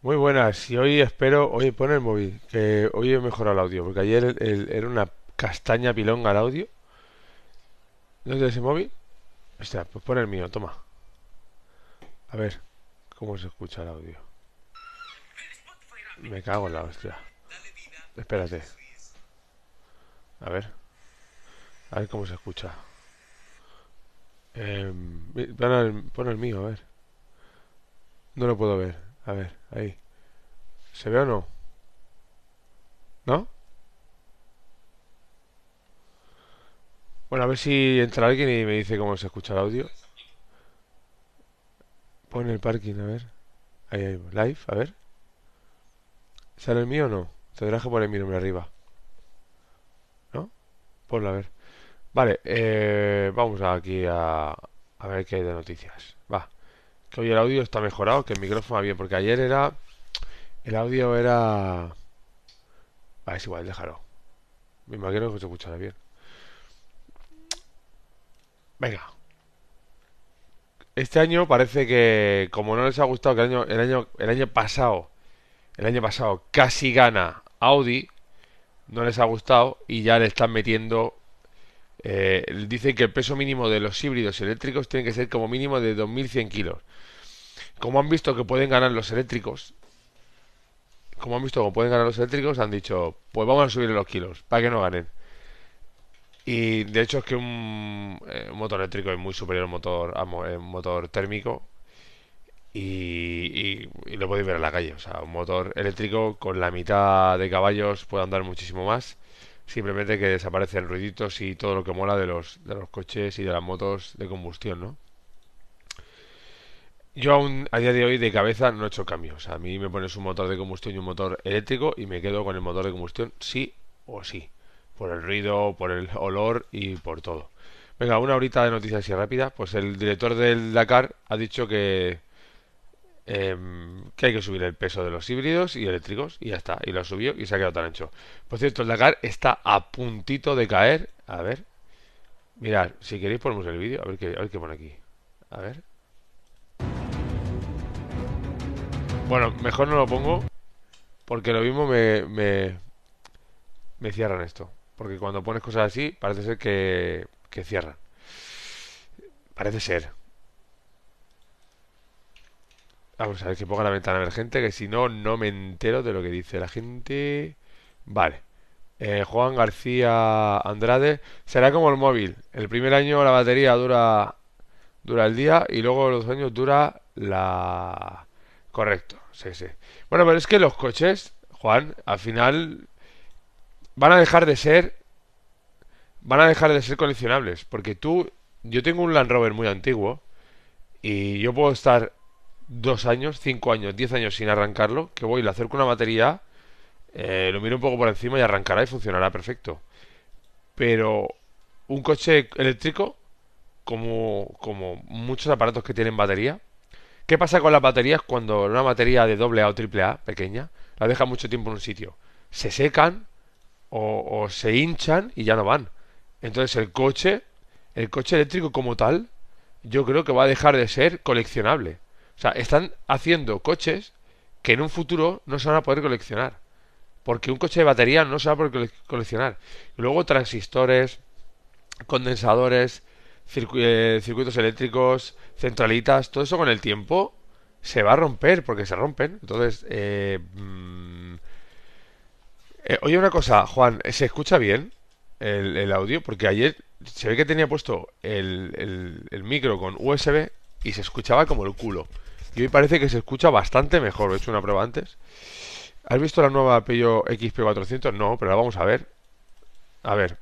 Muy buenas, y hoy espero, oye, pon el móvil, que hoy he mejorado el audio, porque ayer era una castaña pilonga el audio. ¿No es ese móvil? Ostras, pues pon el mío, toma. A ver, ¿cómo se escucha el audio? Me cago en la hostia. Espérate. A ver. A ver cómo se escucha. Eh, pon el mío, a ver. No lo puedo ver. A ver, ahí. ¿Se ve o no? ¿No? Bueno, a ver si entra alguien y me dice cómo se escucha el audio. Pone el parking, a ver. Ahí, hay live, a ver. ¿Sale el mío o no? Tendrás que poner mi nombre arriba. ¿No? Ponlo a ver. Vale, eh, vamos aquí a, a ver qué hay de noticias. Va. Que hoy el audio está mejorado, que el micrófono va bien, porque ayer era. El audio era. es igual, déjalo. Me imagino que se escuchará bien. Venga. Este año parece que, como no les ha gustado que el año, el año, pasado, el año pasado casi gana Audi, no les ha gustado y ya le están metiendo. Eh, dicen que el peso mínimo de los híbridos eléctricos tiene que ser como mínimo de 2.100 kilos como han visto que pueden ganar los eléctricos, como han visto que pueden ganar los eléctricos, han dicho, pues vamos a subir los kilos, para que no ganen. Y de hecho es que un, eh, motor eléctrico es muy superior al motor, a motor térmico. Y, lo podéis ver en la calle. O sea, un motor eléctrico con la mitad de caballos puede andar muchísimo más. Simplemente que desaparecen ruiditos y todo lo que mola de los, de los coches y de las motos de combustión, ¿no? Yo aún a día de hoy de cabeza no he hecho cambios. A mí me pones un motor de combustión y un motor eléctrico y me quedo con el motor de combustión sí o sí. Por el ruido, por el olor y por todo. Venga, una horita de noticias así rápidas. Pues el director del Dakar ha dicho que, em, que hay que subir el peso de los híbridos y eléctricos y ya está. Y lo ha subió y se ha quedado tan ancho. Por cierto, el Dakar está a puntito de caer. A ver. Mirad, si queréis ponemos el vídeo. A ver qué, a ver qué pone aquí. A ver. Bueno, mejor no lo pongo porque lo mismo me, me, me cierran esto. Porque cuando pones cosas así, parece ser que, que cierran. Parece ser. Vamos a ver que pongo la ventana emergente, que si no, no me entero de lo que dice la gente. Vale. Eh, Juan García Andrade. Será como el móvil. El primer año la batería dura, dura el día y luego los años dura la, Correcto, sí, sí. Bueno, pero es que los coches, Juan, al final van a dejar de ser van a dejar de ser coleccionables, porque tú yo tengo un Land Rover muy antiguo y yo puedo estar dos años, cinco años, diez años sin arrancarlo, que voy, le acerco una batería, eh, lo miro un poco por encima y arrancará y funcionará perfecto. Pero un coche eléctrico, como, como muchos aparatos que tienen batería, ¿Qué pasa con las baterías cuando una batería de doble o triple A pequeña la deja mucho tiempo en un sitio? Se secan o, se hinchan y ya no van. Entonces el coche, el coche eléctrico como tal, yo creo que va a dejar de ser coleccionable. O sea, están haciendo coches que en un futuro no se van a poder coleccionar. Porque un coche de batería no se va a poder coleccionar. luego transistores, condensadores, eh, circuitos eléctricos, centralitas, todo eso con el tiempo se va a romper porque se rompen. Entonces, eh, mm, eh oye una cosa, Juan, ¿se escucha bien el, audio? Porque ayer se ve que tenía puesto el, micro con USB y se escuchaba como el culo. Y hoy parece que se escucha bastante mejor. He hecho una prueba antes. ¿Has visto la nueva Peugeot XP400? No, pero vamos a ver. A ver.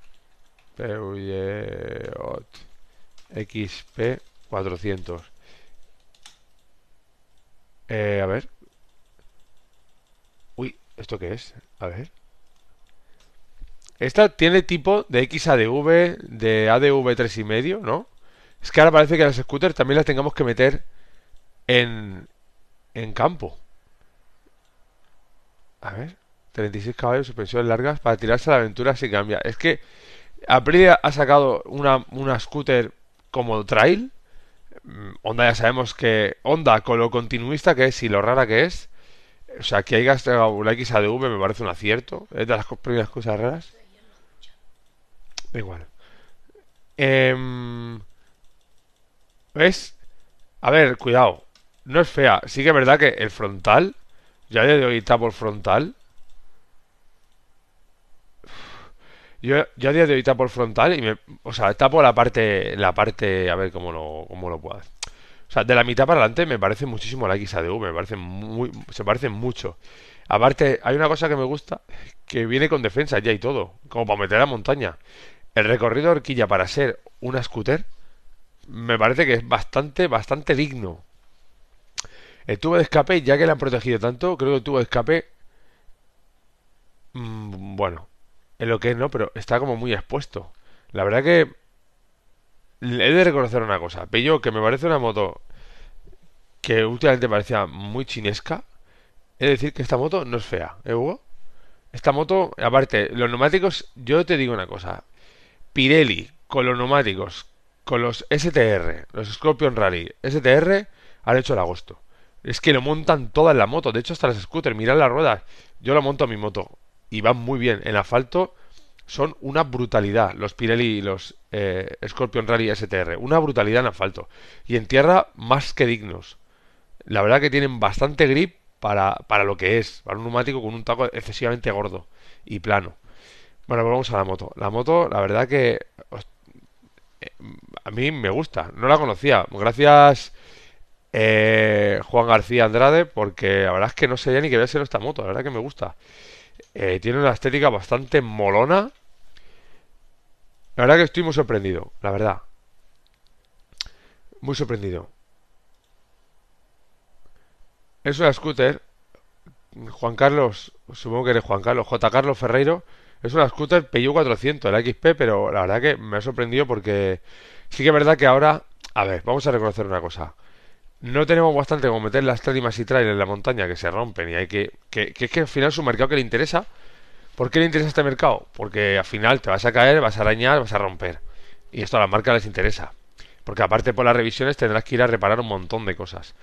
XP400. Eh, a ver. Uy, ¿esto qué es? A ver. Esta tiene tipo de XADV, de ADV 3,5, ¿no? Es que ahora parece que las scooters también las tengamos que meter en, en campo. A ver. 36 caballos, suspensiones largas para tirarse a la aventura si cambia. Es que Aprilia ha sacado una scooter como trail. Mm, Onda ya sabemos que Onda con lo continuista que es y lo rara que es. O sea, que hay gastado la XADV me parece un acierto. Es ¿eh? de las primeras cosas raras. Da igual. Em, ¿Ves? A ver, cuidado. No es fea. Sí que es verdad que el frontal, ya de hoy está por frontal, Yo, a día de hoy tapo el frontal y me. O sea, tapo la parte. La parte. A ver cómo lo, cómo lo puedo hacer. O sea, de la mitad para adelante me parece muchísimo la XADV, me parece muy, se parece mucho. Aparte, hay una cosa que me gusta, que viene con defensa ya y todo, como para meter a montaña. El recorrido de horquilla para ser una scooter me parece que es bastante, bastante digno. El tubo de escape, ya que le han protegido tanto, creo que el tubo de escape... Mm, bueno, en lo que es, ¿no? Pero está como muy expuesto. La verdad que he de reconocer una cosa. Peugeot, que me parece una moto que últimamente parecía muy chinesca, he de decir que esta moto no es fea, ¿eh, Hugo? Esta moto, aparte, los neumáticos, yo te digo una cosa. Pirelli, con los neumáticos, con los STR, los Scorpion Rally, STR, han hecho el agosto. Es que lo montan toda en la moto, de hecho hasta las scooters, mirad las ruedas. Yo la monto a mi moto y van muy bien. En asfalto son una brutalidad los Pirelli y los eh, Scorpion Rally STR. Una brutalidad en asfalto. Y en tierra, más que dignos. La verdad que tienen bastante grip para, para lo que es. Para un neumático con un taco excesivamente gordo y plano. Bueno, volvamos pues a la moto. La moto, la verdad que eh, a mí me gusta. No la conocía. Gracias eh, Juan García Andrade, porque la verdad es que no sé ya ni que voy a esta moto. La verdad que me gusta. Eh, tiene una estética bastante molona. La verdad que estoy muy sorprendido, la verdad. Muy sorprendido. Es una scooter. Juan Carlos, supongo que eres Juan Carlos, J. Carlos Ferreiro. Es una scooter PU 400, la XP, pero la verdad que me ha sorprendido porque sí que es verdad que ahora... A ver, vamos a reconocer una cosa no tenemos bastante como meter las trádimas y trailers en la montaña que se rompen y hay que, que, es que al final es un mercado que le interesa. ¿Por qué le interesa este mercado? Porque al final te vas a caer, vas a arañar, vas a romper. Y esto a la marca les interesa. Porque aparte por las revisiones tendrás que ir a reparar un montón de cosas.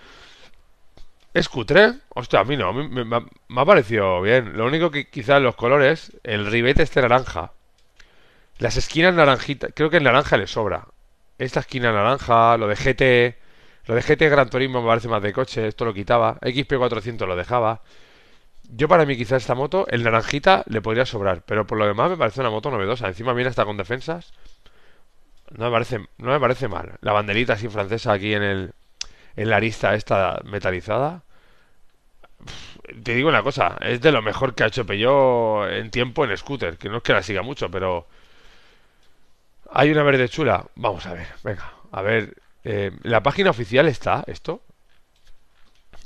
¿Es cutre? Hostia, a mí no, me, me, me, ha parecido bien. Lo único que quizás los colores, el ribete este naranja. Las esquinas naranjitas, creo que el naranja le sobra. Esta esquina naranja, lo de GT, lo de GT Gran Turismo me parece más de coche, esto lo quitaba. XP400 lo dejaba. Yo para mí quizá esta moto, el naranjita le podría sobrar, pero por lo demás me parece una moto novedosa. Encima viene está con defensas. No me parece, no me parece mal. La banderita así francesa aquí en el en la arista esta metalizada. te digo una cosa, es de lo mejor que ha hecho Peugeot en tiempo en scooter, que no es que la siga mucho, pero hay una verde chula. Vamos a ver, venga, a ver eh, ¿La página oficial está esto?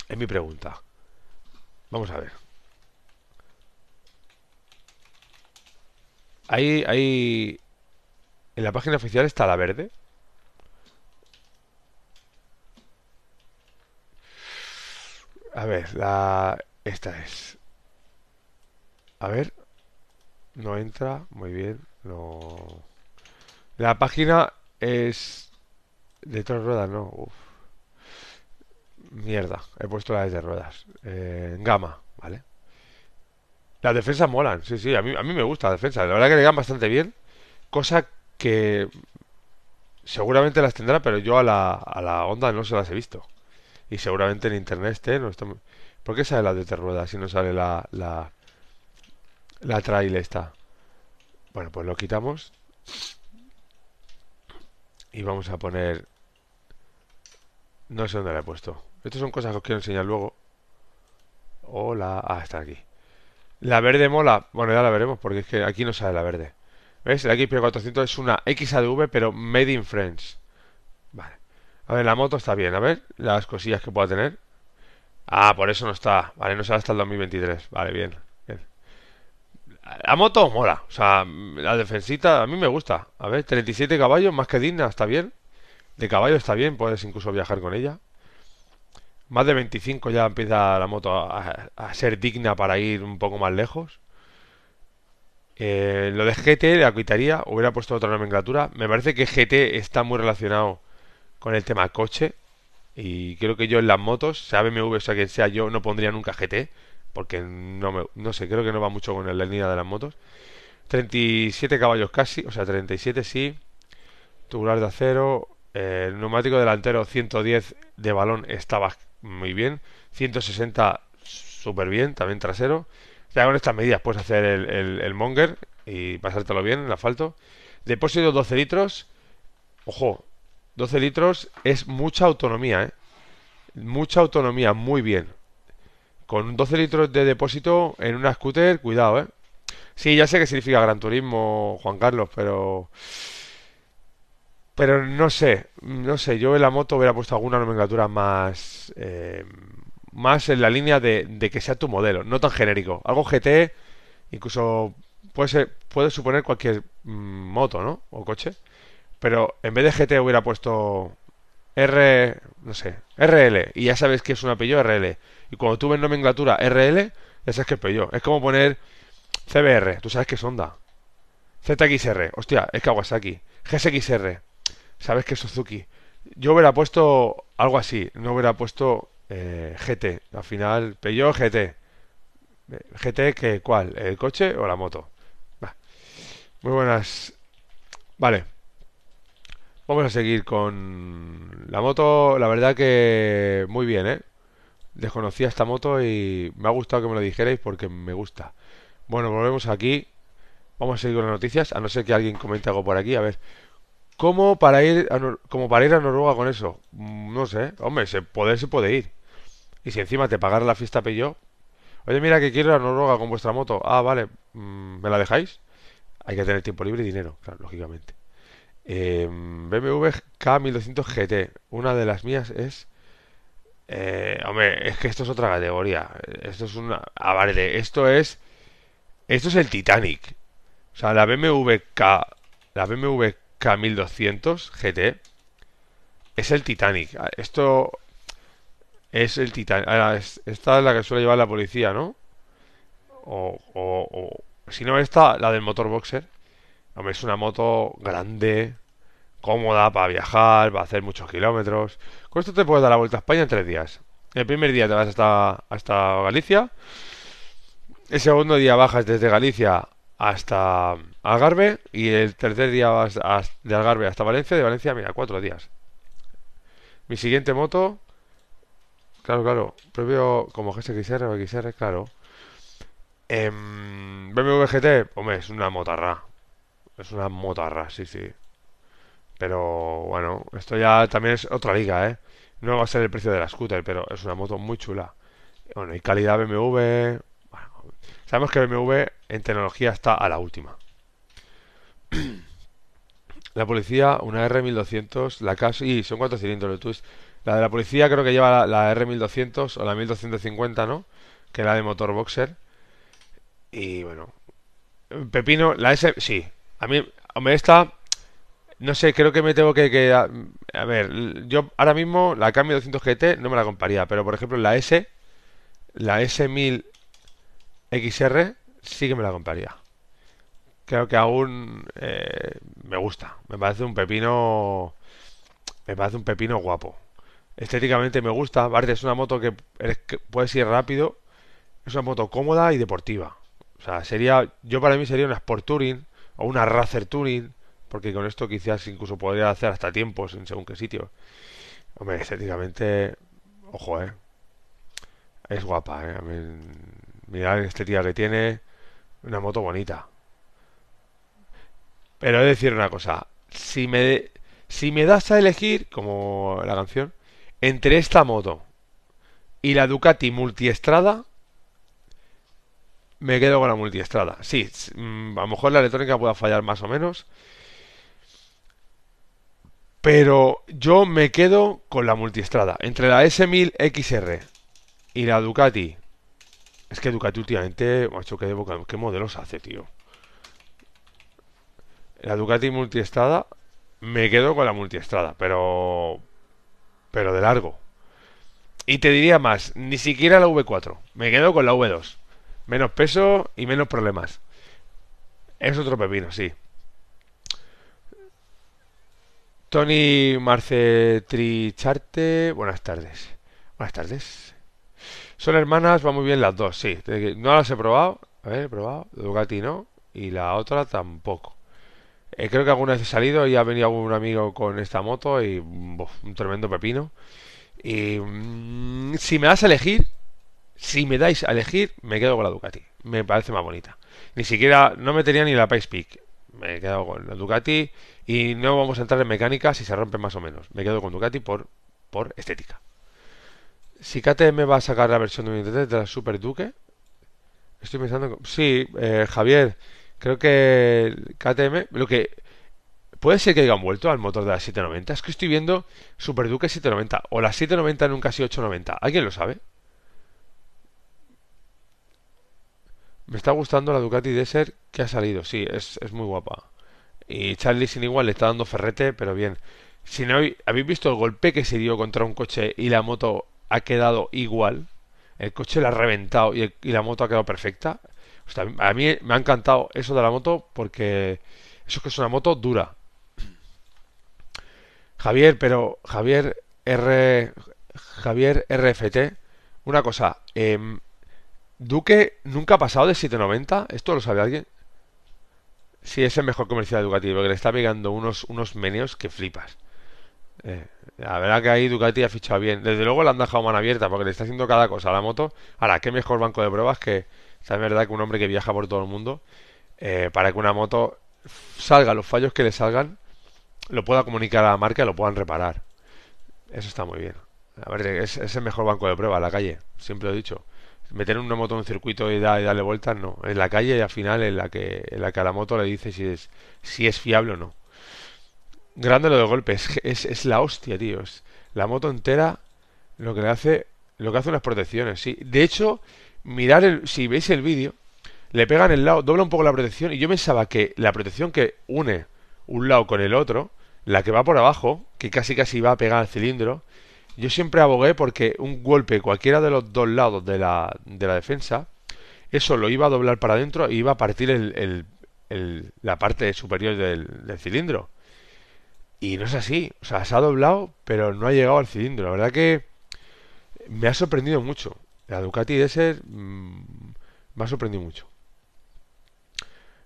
Es mi pregunta. Vamos a ver. Ahí, ahí... En la página oficial está la verde. A ver, la... Esta es. A ver. No entra. Muy bien. No... La página es de tres ruedas, no. Mierda, he puesto las de ruedas. Eh, en gama, ¿vale? Las defensas molan, sí, sí, a mí, a mí me gusta la defensa. La verdad que le dan bastante bien. Cosa que seguramente las tendrá, pero yo a la, a la onda no se las he visto. Y seguramente en internet esté. No está... ¿Por qué sale la de tres ruedas si no sale la, la, la trail esta? Bueno, pues lo quitamos y vamos a poner no sé dónde la he puesto estas son cosas que os quiero enseñar luego hola ah está aquí la verde mola bueno ya la veremos porque es que aquí no sale la verde ¿Ves? La XP400 es una XADV pero made in France Vale A ver, la moto está bien A ver las cosillas que pueda tener Ah, por eso no está Vale, no sale hasta el 2023 Vale, bien la moto mola. O sea, la defensita a mí me gusta. A ver, 37 caballos, más que digna, está bien. De caballo está bien, puedes incluso viajar con ella. Más de 25 ya empieza la moto a, ser digna para ir un poco más lejos. Eh, lo de GT, la quitaría, hubiera puesto otra nomenclatura. Me parece que GT está muy relacionado con el tema coche. Y creo que yo en las motos, sea BMW, sea quien sea, yo no pondría nunca GT porque no, no sé, creo que no va mucho con la línea de las motos. 37 caballos casi, o sea, 37 sí. Tubular de acero, eh, neumático delantero 110 de balón estaba muy bien, 160 súper bien, también trasero. Ya con estas medidas puedes hacer el, el monger y pasártelo bien en el asfalto. Depósito 12 litros, ojo, 12 litros es mucha autonomía, ¿eh? Mucha autonomía, muy bien. Con 12 litros de depósito en una scooter, cuidado, ¿eh? Sí, ya sé que significa Gran Turismo, Juan Carlos, pero... Pero no sé, no sé, yo en la moto hubiera puesto alguna nomenclatura más... Eh, más en la línea de, de, que sea tu modelo, no tan genérico. Algo GT, incluso puede, ser, puede suponer cualquier mm, moto, ¿no? O coche. Pero en vez de GT hubiera puesto R, no sé, RL, y ya sabes que es un apellido RL. Y cuando tú ves nomenclatura RL, ya sabes que es Peugeot. Es como poner CBR, tú sabes que es Honda. ZXR, hostia, es Kawasaki. GSXR, sabes que es Suzuki. Yo hubiera puesto algo así, no hubiera puesto eh, GT. Al final, Peugeot GT. Eh, GT, que, ¿cuál? ¿El coche o la moto? Va... Muy buenas. Vale. Vamos a seguir con la moto. La verdad que muy bien, ¿eh? Desconocía esta moto y me ha gustado que me lo dijerais porque me gusta. Bueno, volvemos aquí. Vamos a seguir con las noticias, a no ser que alguien comente algo por aquí. A ver, ¿cómo para ir a, como para ir a Noruega con eso? Mm, no sé. Hombre, se se puede ir. Y si encima te pagara la fiesta yo Oye, mira que quiero ir a Noruega con vuestra moto. Ah, vale. Mm, ¿Me la dejáis? Hay que tener tiempo libre y dinero, claro, lógicamente. Eh, BMW K1200 GT, una de las mías es... Eh, hombre, es que esto es otra categoría. Esto es una... Ah, vale, esto es... Esto es el Titanic. O sea, la BMW K... La BMW K1200 GT es el Titanic. Ah, esto es el Titanic. Ah, esta es la que suele llevar la policía, ¿no? O, o, si no, esta, la del motor boxer. Hombre, es una moto grande, cómoda para viajar, para hacer muchos kilómetros. Con esto te puedes dar la vuelta a España en tres días. El primer día te vas hasta, hasta Galicia. El segundo día bajas desde Galicia hasta Algarve. Y el tercer día vas de Algarve hasta Valencia. De Valencia, mira, cuatro días. Mi siguiente moto. Claro, claro. Propio como GSXR o XR, claro. Em, BMW GT, hombre, es una motarra. Es una motarra, sí, sí. Pero bueno, esto ya también es otra liga, ¿eh? No va a ser el precio de la scooter, pero es una moto muy chula. Bueno, y calidad BMW. sabemos que BMW en tecnología está a la última. la policía, una R1200, la casi Y son cuatro cilindros de twist. La de la policía creo que lleva la, R1200 o la 1250, ¿no? Que la de motor boxer. Y bueno, Pepino, la S. Sí, a mí, mí esta. No sé, creo que me tengo que, a, ver, yo ahora mismo la Cambio 200 GT no me la compraría, pero por ejemplo la S, la S1000 XR sí que me la compraría. Creo que aún eh, me gusta. Me parece un pepino. Me parece un pepino guapo. Estéticamente me gusta. Aparte, es una moto que, que puedes ir rápido. Es una moto cómoda y deportiva. O sea, sería. Yo para mí sería una Sport Touring o una Razer touring porque con esto quizás incluso podría hacer hasta tiempos en según qué sitio. Hombre, estéticamente, ojo, eh. Es guapa, eh. mirad este tío que tiene, una moto bonita. Pero he de decir una cosa, si me, si me das a elegir, como la canción, entre esta moto y la Ducati Multiestrada, me quedo con la multiestrada. Sí, mm, a lo mejor la electrónica pueda fallar más o menos. Pero yo me quedo con la multiestrada. Entre la S1000XR y la Ducati. Es que Ducati últimamente, macho, qué, qué modelos hace, tío. La Ducati multiestrada, me quedo con la multiestrada, pero. Pero de largo. Y te diría más, ni siquiera la V4. Me quedo con la V2. Menos peso y menos problemas. Es otro pepino, sí. Tony Tricharte, buenas tardes. Buenas tardes. Son hermanas, van muy bien las dos, sí. No las he probado. A ver, he probado. Ducati no. Y la otra tampoco. Eh, creo que alguna vez he salido y ha venido un amigo con esta moto y un tremendo pepino. Y mm, si me vas a elegir, si me dais a elegir, me quedo con la Ducati. Me parece más bonita. Ni siquiera, no me tenía ni la Pace Peak. Me he quedado con la Ducati y no vamos a entrar en mecánica si se rompe más o menos. Me quedo con Ducati por, por estética. Si KTM va a sacar la versión de la Super Duque, estoy pensando. Sí, eh, Javier, creo que KTM. Lo que. Puede ser que hayan vuelto al motor de la 790. Es que estoy viendo Super Duque 790. O la 790 en un casi 890. ¿Alguien lo sabe? Me está gustando la Ducati Desert que ha salido, sí, es, muy guapa. Y Charlie sin igual le está dando ferrete, pero bien. Si no habéis visto el golpe que se dio contra un coche y la moto ha quedado igual, el coche la ha reventado y, la moto ha quedado perfecta. a mí me ha encantado eso de la moto porque eso es que es una moto dura. Javier, pero Javier R Javier RFT, una cosa, eh, Duque nunca ha pasado de 790. ¿Esto lo sabe alguien? Sí, es el mejor comercial educativo que le está pegando unos, unos meneos que flipas. Eh, la verdad que ahí Ducati ha fichado bien. Desde luego le han dejado mano abierta, porque le está haciendo cada cosa a la moto. Ahora, qué mejor banco de pruebas que, es verdad que un hombre que viaja por todo el mundo, eh, para que una moto salga los fallos que le salgan, lo pueda comunicar a la marca y lo puedan reparar. Eso está muy bien. A ver, es, es el mejor banco de pruebas, la calle, siempre lo he dicho meter una moto en un circuito y, da, darle vueltas, no. En la calle y al final en la que, en la que a la moto le dice si es, si es fiable o no. Grande lo de golpes es, es, la hostia, tío. la moto entera lo que le hace, lo que hace unas protecciones, sí. De hecho, mirar si veis el vídeo, le pegan el lado, dobla un poco la protección y yo pensaba que la protección que une un lado con el otro, la que va por abajo, que casi casi va a pegar al cilindro, yo siempre abogué porque un golpe cualquiera de los dos lados de la, de la defensa, eso lo iba a doblar para adentro y e iba a partir el, la parte superior del, del, cilindro. Y no es así, o sea, se ha doblado, pero no ha llegado al cilindro. La verdad que me ha sorprendido mucho. La Ducati de mm, me ha sorprendido mucho.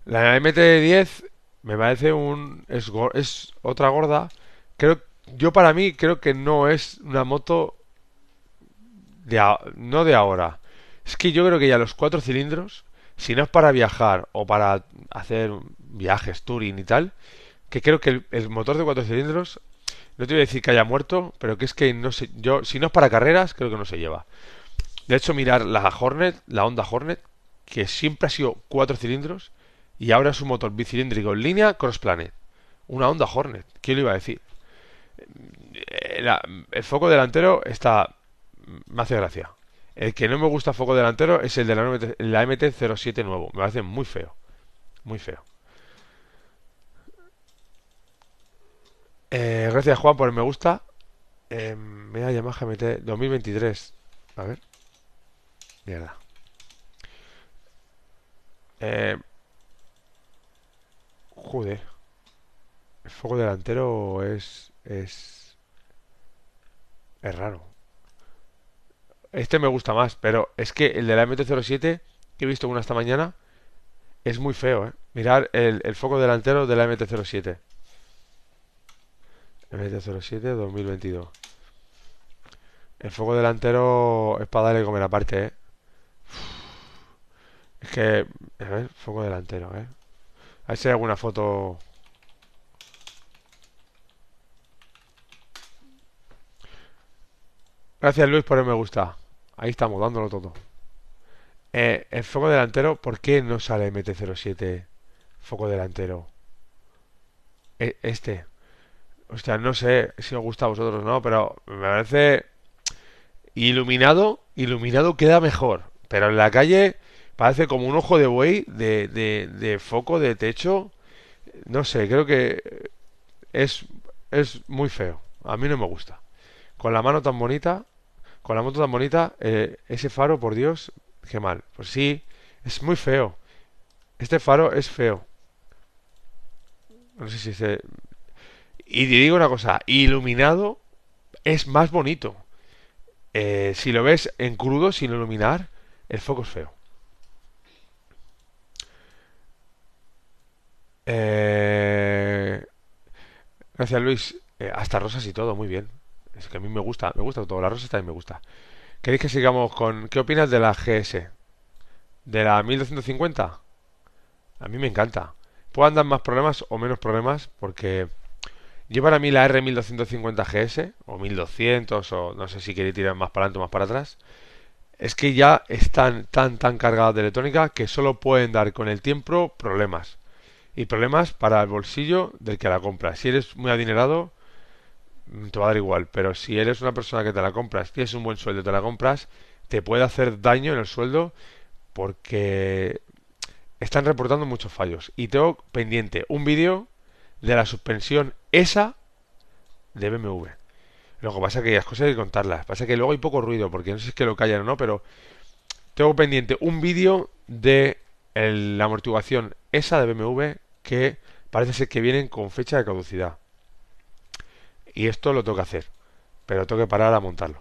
La MT-10 me parece un. Es, es otra gorda. Creo yo para mí creo que no es una moto de no de ahora. Es que yo creo que ya los cuatro cilindros, si no es para viajar o para hacer viajes, touring y tal, que creo que el, motor de cuatro cilindros, no te voy a decir que haya muerto, pero que es que no sé, yo, si no es para carreras, creo que no se lleva. De hecho, mirar la Hornet, la Honda Hornet, que siempre ha sido cuatro cilindros, y ahora es un motor bicilíndrico en línea Cross Planet. Una Honda Hornet, ¿quién lo iba a decir? el foco delantero está. Me hace gracia. El que no me gusta foco delantero es el de la, MT-07 nuevo. Me hace muy feo. Muy feo. Eh, gracias Juan por el me gusta. Eh, mira Yamaha MT 2023. A ver. Mierda. Eh, joder. El foco delantero es es. Es raro. Este me gusta más, pero es que el de la MT-07, que he visto una esta mañana, es muy feo, ¿eh? Mirar el, foco delantero de la MT-07. MT-07 2022. El foco delantero es para darle comer aparte, ¿eh? Es que... A ver, foco delantero, ¿eh? A ver si hay alguna foto... Gracias Luis por el me gusta. Ahí estamos, dándolo todo. Eh, el foco delantero, ¿por qué no sale MT-07 foco delantero? E, este. O sea, no sé si os gusta a vosotros o no, pero me parece... Iluminado, iluminado queda mejor. Pero en la calle parece como un ojo de buey de, de, de foco, de techo. No sé, creo que es, es muy feo. A mí no me gusta. Con la mano tan bonita, con la moto tan bonita, eh, ese faro, por Dios, qué mal. Pues sí, es muy feo. Este faro es feo. No sé si se... Y te digo una cosa, iluminado es más bonito. Eh, si lo ves en crudo, sin iluminar, el foco es feo. Eh, gracias Luis. hasta rosas y todo, muy bien que a mí me gusta, me gusta todo. La rosa también me gusta. ¿Queréis que sigamos con. ¿Qué opinas de la GS? ¿De la 1250? A mí me encanta. Puedan dar más problemas o menos problemas porque. llevar a mí la R1250 GS, o 1200, o no sé si queréis tirar más para adelante o más para atrás, es que ya están tan, tan cargadas de electrónica que solo pueden dar con el tiempo problemas. Y problemas para el bolsillo del que la compra. Si eres muy adinerado, Mm, te va a dar igual. Pero si eres una persona que te la compras, tienes un buen sueldo, te la compras, te puede hacer daño en el sueldo porque están reportando muchos fallos. Y tengo pendiente un vídeo de la suspensión esa de BMW. Lo que pasa es que hay cosas hay que contarlas. Pasa que luego hay poco ruido, porque no sé si es que lo callan o no, pero tengo pendiente un vídeo de la amortiguación esa de BMW que parece ser que vienen con fecha de caducidad. Y esto lo tengo que hacer, pero tengo que parar a montarlo.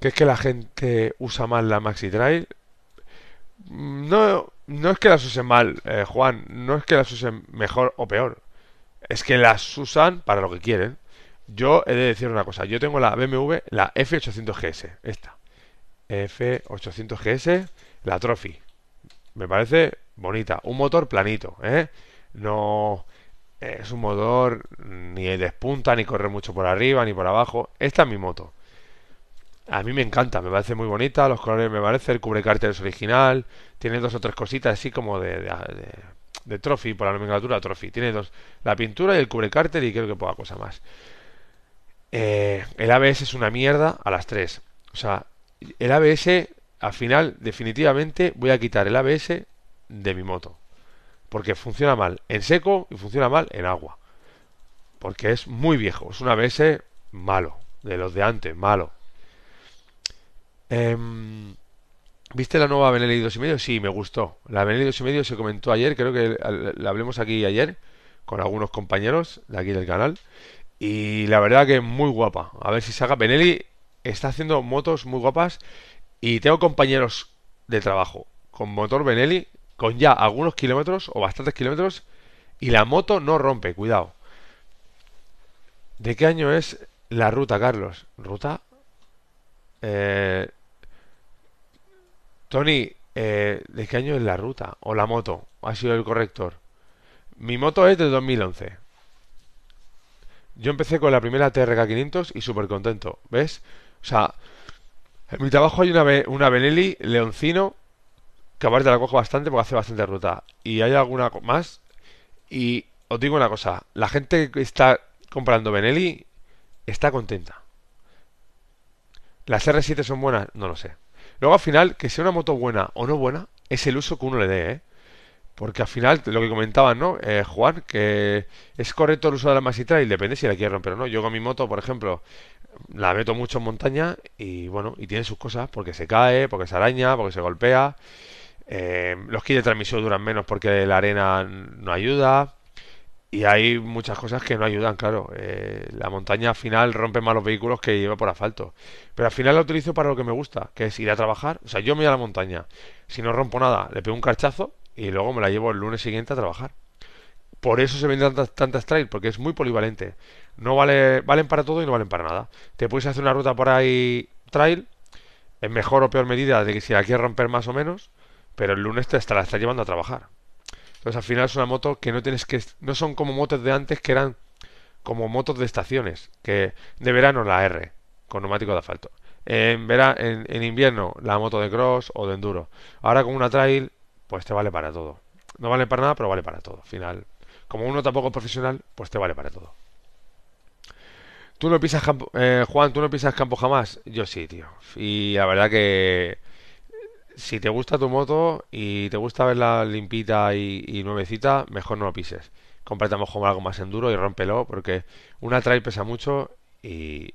¿Qué es que la gente usa mal la Maxi Drive. No, no es que las usen mal, eh, Juan, no es que las usen mejor o peor. Es que las usan para lo que quieren. Yo he de decir una cosa, yo tengo la BMW, la F800GS, esta. F800GS, la Trophy. Me parece bonita. Un motor planito, ¿eh? No es un motor ni despunta, ni corre mucho por arriba, ni por abajo. Esta es mi moto. A mí me encanta, me parece muy bonita, los colores me parece, el cubre cárter es original, tiene dos o tres cositas así como de, de, trophy, por la nomenclatura trophy. Tiene dos, la pintura y el cubre cárter y creo que poca cosa más. Eh, el ABS es una mierda a las tres. O sea, el ABS, al final, definitivamente voy a quitar el ABS de mi moto porque funciona mal en seco y funciona mal en agua. Porque es muy viejo, es un ABS malo, de los de antes, malo. Em, ¿Viste la nueva Benelli 2,5? Sí, me gustó. La Benelli 2,5 se comentó ayer, creo que la hablemos aquí ayer con algunos compañeros de aquí del canal. Y la verdad que es muy guapa. A ver si saca. Benelli está haciendo motos muy guapas y tengo compañeros de trabajo con motor Benelli con ya algunos kilómetros o bastantes kilómetros y la moto no rompe, cuidado. ¿De qué año es la ruta, Carlos? ¿Ruta? Eh... Tony, eh, ¿de qué año es la ruta? ¿O la moto? Ha sido el corrector. Mi moto es de 2011. Yo empecé con la primera TRK 500 y súper contento, ¿ves? O sea, en mi trabajo hay una, una Benelli Leoncino que aparte la cojo bastante porque hace bastante ruta. Y hay alguna más. Y os digo una cosa, la gente que está comprando Benelli está contenta. ¿Las R7 son buenas? No lo sé. Luego al final, que sea una moto buena o no buena, es el uso que uno le dé, ¿eh? Porque al final, lo que comentaba ¿no? Eh, Juan, que es correcto el uso de la masita y depende si la quieres romper o no. Yo con mi moto, por ejemplo, la meto mucho en montaña y bueno, y tiene sus cosas, porque se cae, porque se araña, porque se golpea. Eh, los kits de transmisión duran menos porque la arena no ayuda. Y hay muchas cosas que no ayudan, claro. Eh, la montaña al final rompe más los vehículos que lleva por asfalto. Pero al final la utilizo para lo que me gusta, que es ir a trabajar. O sea, yo me voy a la montaña. Si no rompo nada, le pego un carchazo y luego me la llevo el lunes siguiente a trabajar. Por eso se venden tantas, tantas trail, porque es muy polivalente. No vale, valen para todo y no valen para nada. Te puedes hacer una ruta por ahí trail, en mejor o peor medida de que si la quieres romper más o menos pero el lunes te, hasta la está llevando a trabajar. Entonces al final es una moto que no tienes que... No son como motos de antes que eran como motos de estaciones, que de verano la R, con neumático de asfalto. En, en, invierno la moto de cross o de enduro. Ahora con una trail, pues te vale para todo. No vale para nada, pero vale para todo. Al final, como uno tampoco es profesional, pues te vale para todo. ¿Tú no pisas campo, eh, Juan, tú no pisas campo jamás? Yo sí, tío. Y la verdad que si te gusta tu moto y te gusta verla limpita y, nuevecita, mejor no la pises. lo como algo más enduro y rómpelo, porque una trail pesa mucho y,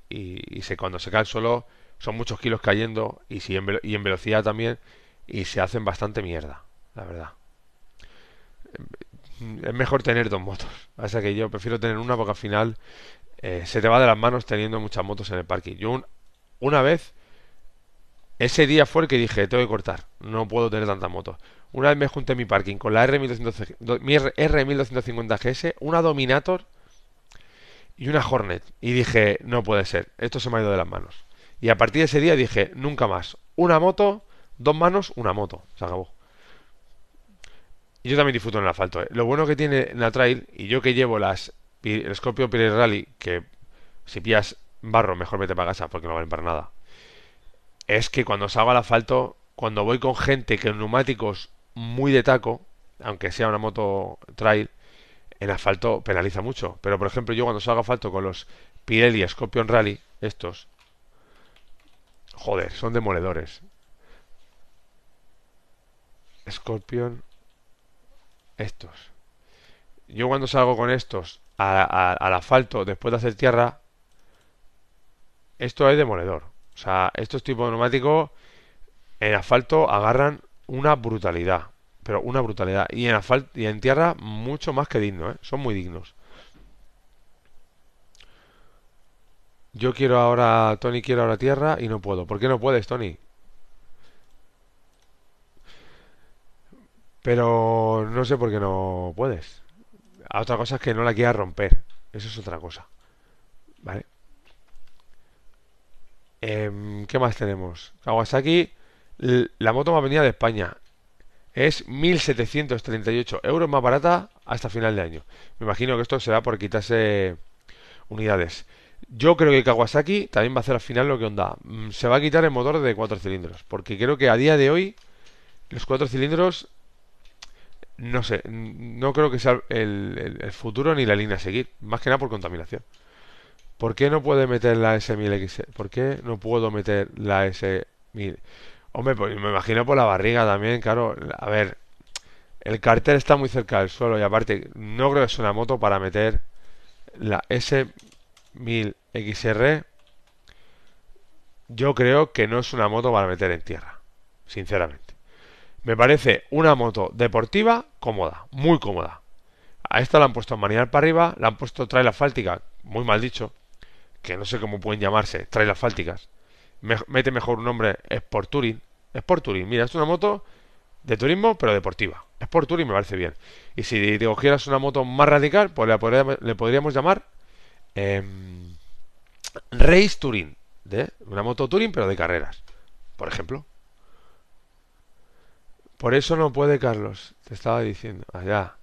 cuando se cae solo son muchos kilos cayendo y, si en, y en velocidad también y se hacen bastante mierda, la verdad. Es mejor tener dos motos. O sea que yo prefiero tener una porque al final eh, se te va de las manos teniendo muchas motos en el parking. Yo una vez ese día fue el que dije, tengo que cortar, no puedo tener tanta moto. Una vez me junté mi parking con la R1200, R1250GS, una Dominator y una Hornet. Y dije, no puede ser, esto se me ha ido de las manos. Y a partir de ese día dije, nunca más. Una moto, dos manos, una moto. Se acabó. Y yo también disfruto en el asfalto. ¿eh? Lo bueno que tiene la trail, y yo que llevo las el Scorpio Pirelli Rally, que si pillas barro, mejor vete para casa porque no valen para nada es que cuando salgo al asfalto, cuando voy con gente que en neumáticos muy de taco, aunque sea una moto trail, en asfalto penaliza mucho. Pero por ejemplo, yo cuando salgo al asfalto con los Pirelli Scorpion Rally, estos, joder, son demoledores. Scorpion, estos. Yo cuando salgo con estos al asfalto después de hacer tierra, esto es demoledor. O sea, estos tipos de neumáticos en asfalto agarran una brutalidad. Pero una brutalidad. Y en y en tierra mucho más que digno, ¿eh? Son muy dignos. Yo quiero ahora, Tony quiero ahora tierra y no puedo. ¿Por qué no puedes, Tony? Pero no sé por qué no puedes. otra cosa es que no la quieras romper. Eso es otra cosa. ¿Vale? Em, ¿Qué más tenemos? Kawasaki, la moto más venida de España. Es 1.738 euros más barata hasta final de año. Me imagino que esto será por quitarse unidades. Yo creo que Kawasaki también va a hacer al final lo que onda. Mm, se va a quitar el motor de cuatro cilindros. Porque creo que a día de hoy los cuatro cilindros no sé, no creo que sea el, futuro ni la línea a seguir, más que nada por contaminación. ¿Por qué no puede meter la S1000X? xr por qué no puedo meter la S1000? Hombre, pues, me imagino por la barriga también, claro. A ver, el cartel está muy cerca del suelo y aparte no creo que sea una moto para meter la S1000XR. Yo creo que no es una moto para meter en tierra, sinceramente. Me parece una moto deportiva cómoda, muy cómoda. A esta la han puesto maniar para arriba, la han puesto trail asfáltica, muy mal dicho que no sé cómo pueden llamarse, trail asfálticas. mete mejor un nombre, Sport Touring. Sport Touring, mira, es una moto de turismo, pero deportiva. Sport Touring me parece bien. Y si te cogieras una moto más radical, pues le podríamos llamar em, Race Touring. ¿de? Una moto Touring, pero de carreras, por ejemplo. Por eso no puede, Carlos, te estaba diciendo. Allá.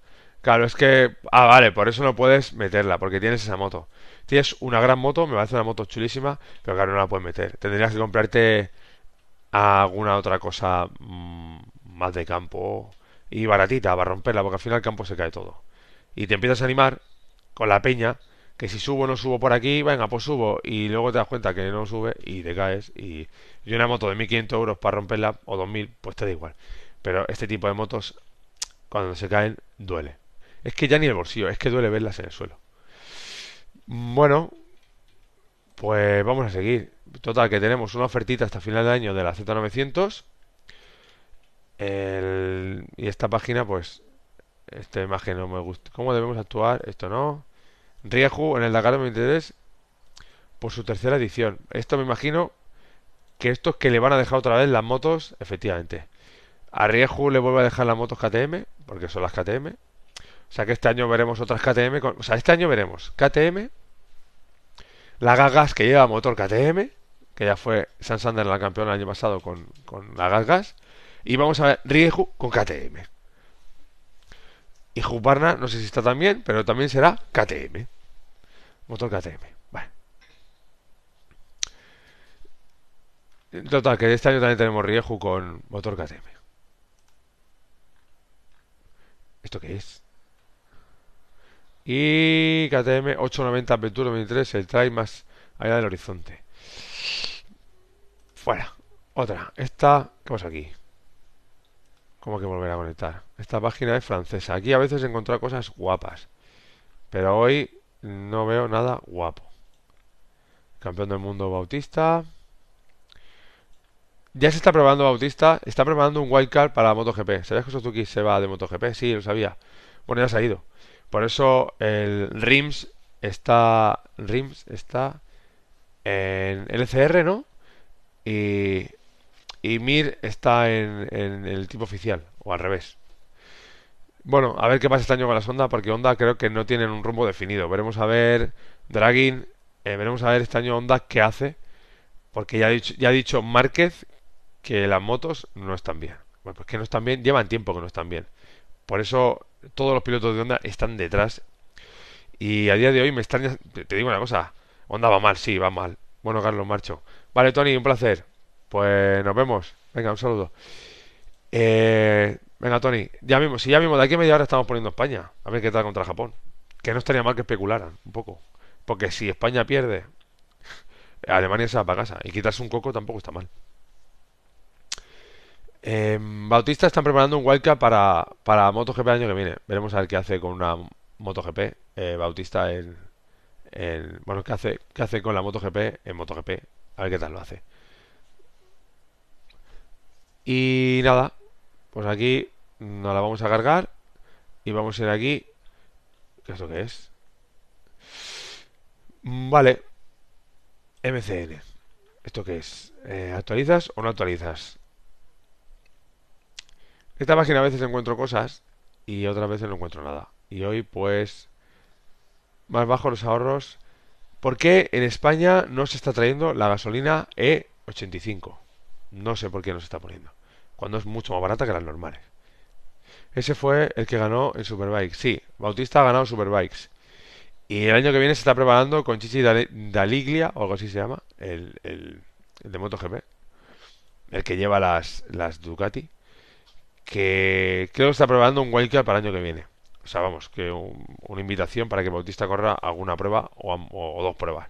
Claro, es que. Ah, vale, por eso no puedes meterla, porque tienes esa moto. Tienes una gran moto, me parece una moto chulísima, pero claro, no la puedes meter. Tendrías que comprarte alguna otra cosa mm, más de campo y baratita para romperla, porque al final el campo se cae todo. Y te empiezas a animar con la peña, que si subo no subo por aquí, venga, pues subo, y luego te das cuenta que no sube y te caes. Y, yo una moto de 1500 euros para romperla, o 2000, pues te da igual. Pero este tipo de motos, cuando se caen, duele. Es que ya ni el bolsillo, es que duele verlas en el suelo. Bueno, pues vamos a seguir. Total, que tenemos una ofertita hasta final de año de la Z900. Y esta página, pues, esta imagen no me gusta. ¿Cómo debemos actuar? Esto no. Rieju en el Dakar 23 por su tercera edición. Esto me imagino que estos que le van a dejar otra vez las motos, efectivamente. A Riehu le vuelve a dejar las motos KTM, porque son las KTM. O sea que este año veremos otras KTM. o sea, este año veremos KTM, la Gagas que lleva motor KTM, que ya fue San Sander la campeona el año pasado con, con la Gagas, y vamos a ver Riehu con KTM. Y Juparna, no sé si está también, pero también será KTM. Motor KTM. Vale. Total, que este año también tenemos Riehu con motor KTM. ¿Esto qué es? Y KTM 890 Aventura 23, el trail más allá del horizonte. Fuera. Otra. Esta, ¿qué pasa aquí? ¿Cómo que volver a conectar? Esta página es francesa. Aquí a veces he encontrado cosas guapas. Pero hoy no veo nada guapo. Campeón del mundo Bautista. Ya se está probando Bautista. Está preparando un wildcard para MotoGP. ¿Sabías que Suzuki se va de MotoGP? Sí, lo sabía. Bueno, ya se ha ido. Por eso el RIMS está. RIMS está en LCR, ¿no? Y. Y MIR está en, el tipo oficial, o al revés. Bueno, a ver qué pasa este año con las ondas. porque Honda creo que no tienen un rumbo definido. Veremos a ver, Dragging. Eh, veremos a ver este año Honda qué hace, porque ya ya ha dicho Márquez que las motos no están bien. Bueno, pues que no están bien, llevan tiempo que no están bien. Por eso todos los pilotos de onda están detrás. Y a día de hoy me están... Te digo una cosa, Honda va mal, sí, va mal. Bueno, Carlos Marcho. Vale, Tony, un placer. Pues nos vemos. Venga, un saludo. Eh, venga, Tony, ya mismo, si ya mismo de aquí a media hora estamos poniendo España, a ver qué tal contra Japón. Que no estaría mal que especularan un poco. Porque si España pierde, Alemania se va para casa. Y quitarse un coco tampoco está mal. Eh, Bautista están preparando un wildcard para, para MotoGP el año que viene. Veremos a ver qué hace con una MotoGP. Eh, Bautista en, Bueno, qué hace, qué hace con la MotoGP en MotoGP. A ver qué tal lo hace. Y nada, pues aquí nos la vamos a cargar. Y vamos a ir aquí. ¿Qué es lo que es? Mm, vale. MCN. ¿Esto qué es? Eh, ¿Actualizas o no actualizas? Esta página a veces encuentro cosas y otras veces no encuentro nada. Y hoy pues más bajo los ahorros. ¿Por qué en España no se está trayendo la gasolina E85? No sé por qué no se está poniendo. Cuando es mucho más barata que las normales. Ese fue el que ganó el Superbike. Sí, Bautista ha ganado Superbikes. Y el año que viene se está preparando con Chichi Daliglia, o algo así se llama, el, el, el de MotoGP. El que lleva las, las Ducati que creo que está probando un wildcard para el año que viene. O sea, vamos, que una invitación para que Bautista corra alguna prueba o, dos pruebas.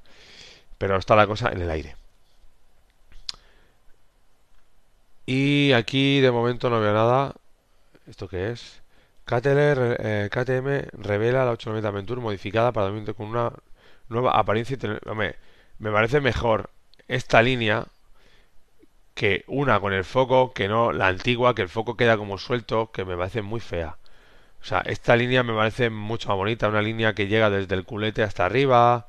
Pero está la cosa en el aire. Y aquí de momento no veo nada. ¿Esto qué es? KTM eh, revela la 890 Venture modificada para con una nueva apariencia. Y me parece mejor esta línea que una con el foco, que no la antigua, que el foco queda como suelto, que me parece muy fea. O sea, esta línea me parece mucho más bonita, una línea que llega desde el culete hasta arriba,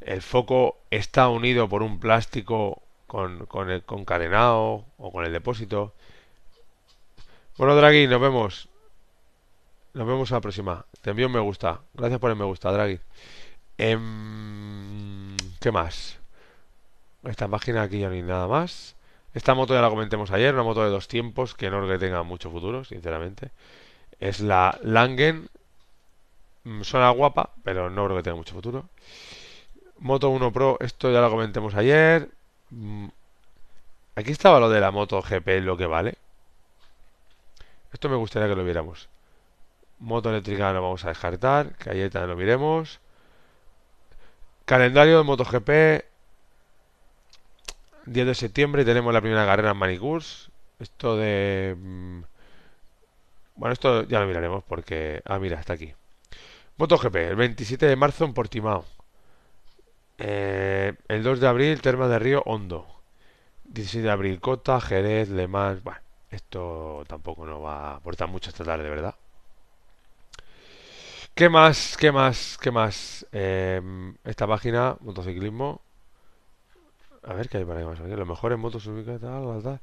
el foco está unido por un plástico con, con el concadenado o con el depósito. Bueno, Draghi, nos vemos. Nos vemos a la próxima. Te envío un me gusta. Gracias por el me gusta, Draghi. Em, ¿Qué más? Esta página aquí ya no nada más. Esta moto ya la comentemos ayer, una moto de dos tiempos que no creo que tenga mucho futuro, sinceramente. Es la Langen. Mm, suena guapa, pero no creo que tenga mucho futuro. Moto 1 Pro, esto ya lo comentemos ayer. Mm, aquí estaba lo de la moto GP, lo que vale. Esto me gustaría que lo viéramos. Moto eléctrica no vamos a descartar, que ayer también lo miremos. Calendario de MotoGP, 10 de septiembre tenemos la primera carrera en Manicurs. Esto de... Mm, bueno, esto ya lo miraremos porque... Ah, mira, está aquí. MotoGP, el 27 de marzo en Portimao. Eh, el 2 de abril, Terma de Río Hondo. 16 de abril, Cota, Jerez, Le Mans. Bueno, esto tampoco nos va a aportar mucho esta tarde, ¿verdad? ¿Qué más? ¿Qué más? ¿Qué más? Eh, esta página, motociclismo. A ver qué hay para más. Lo mejor en motos y Tal,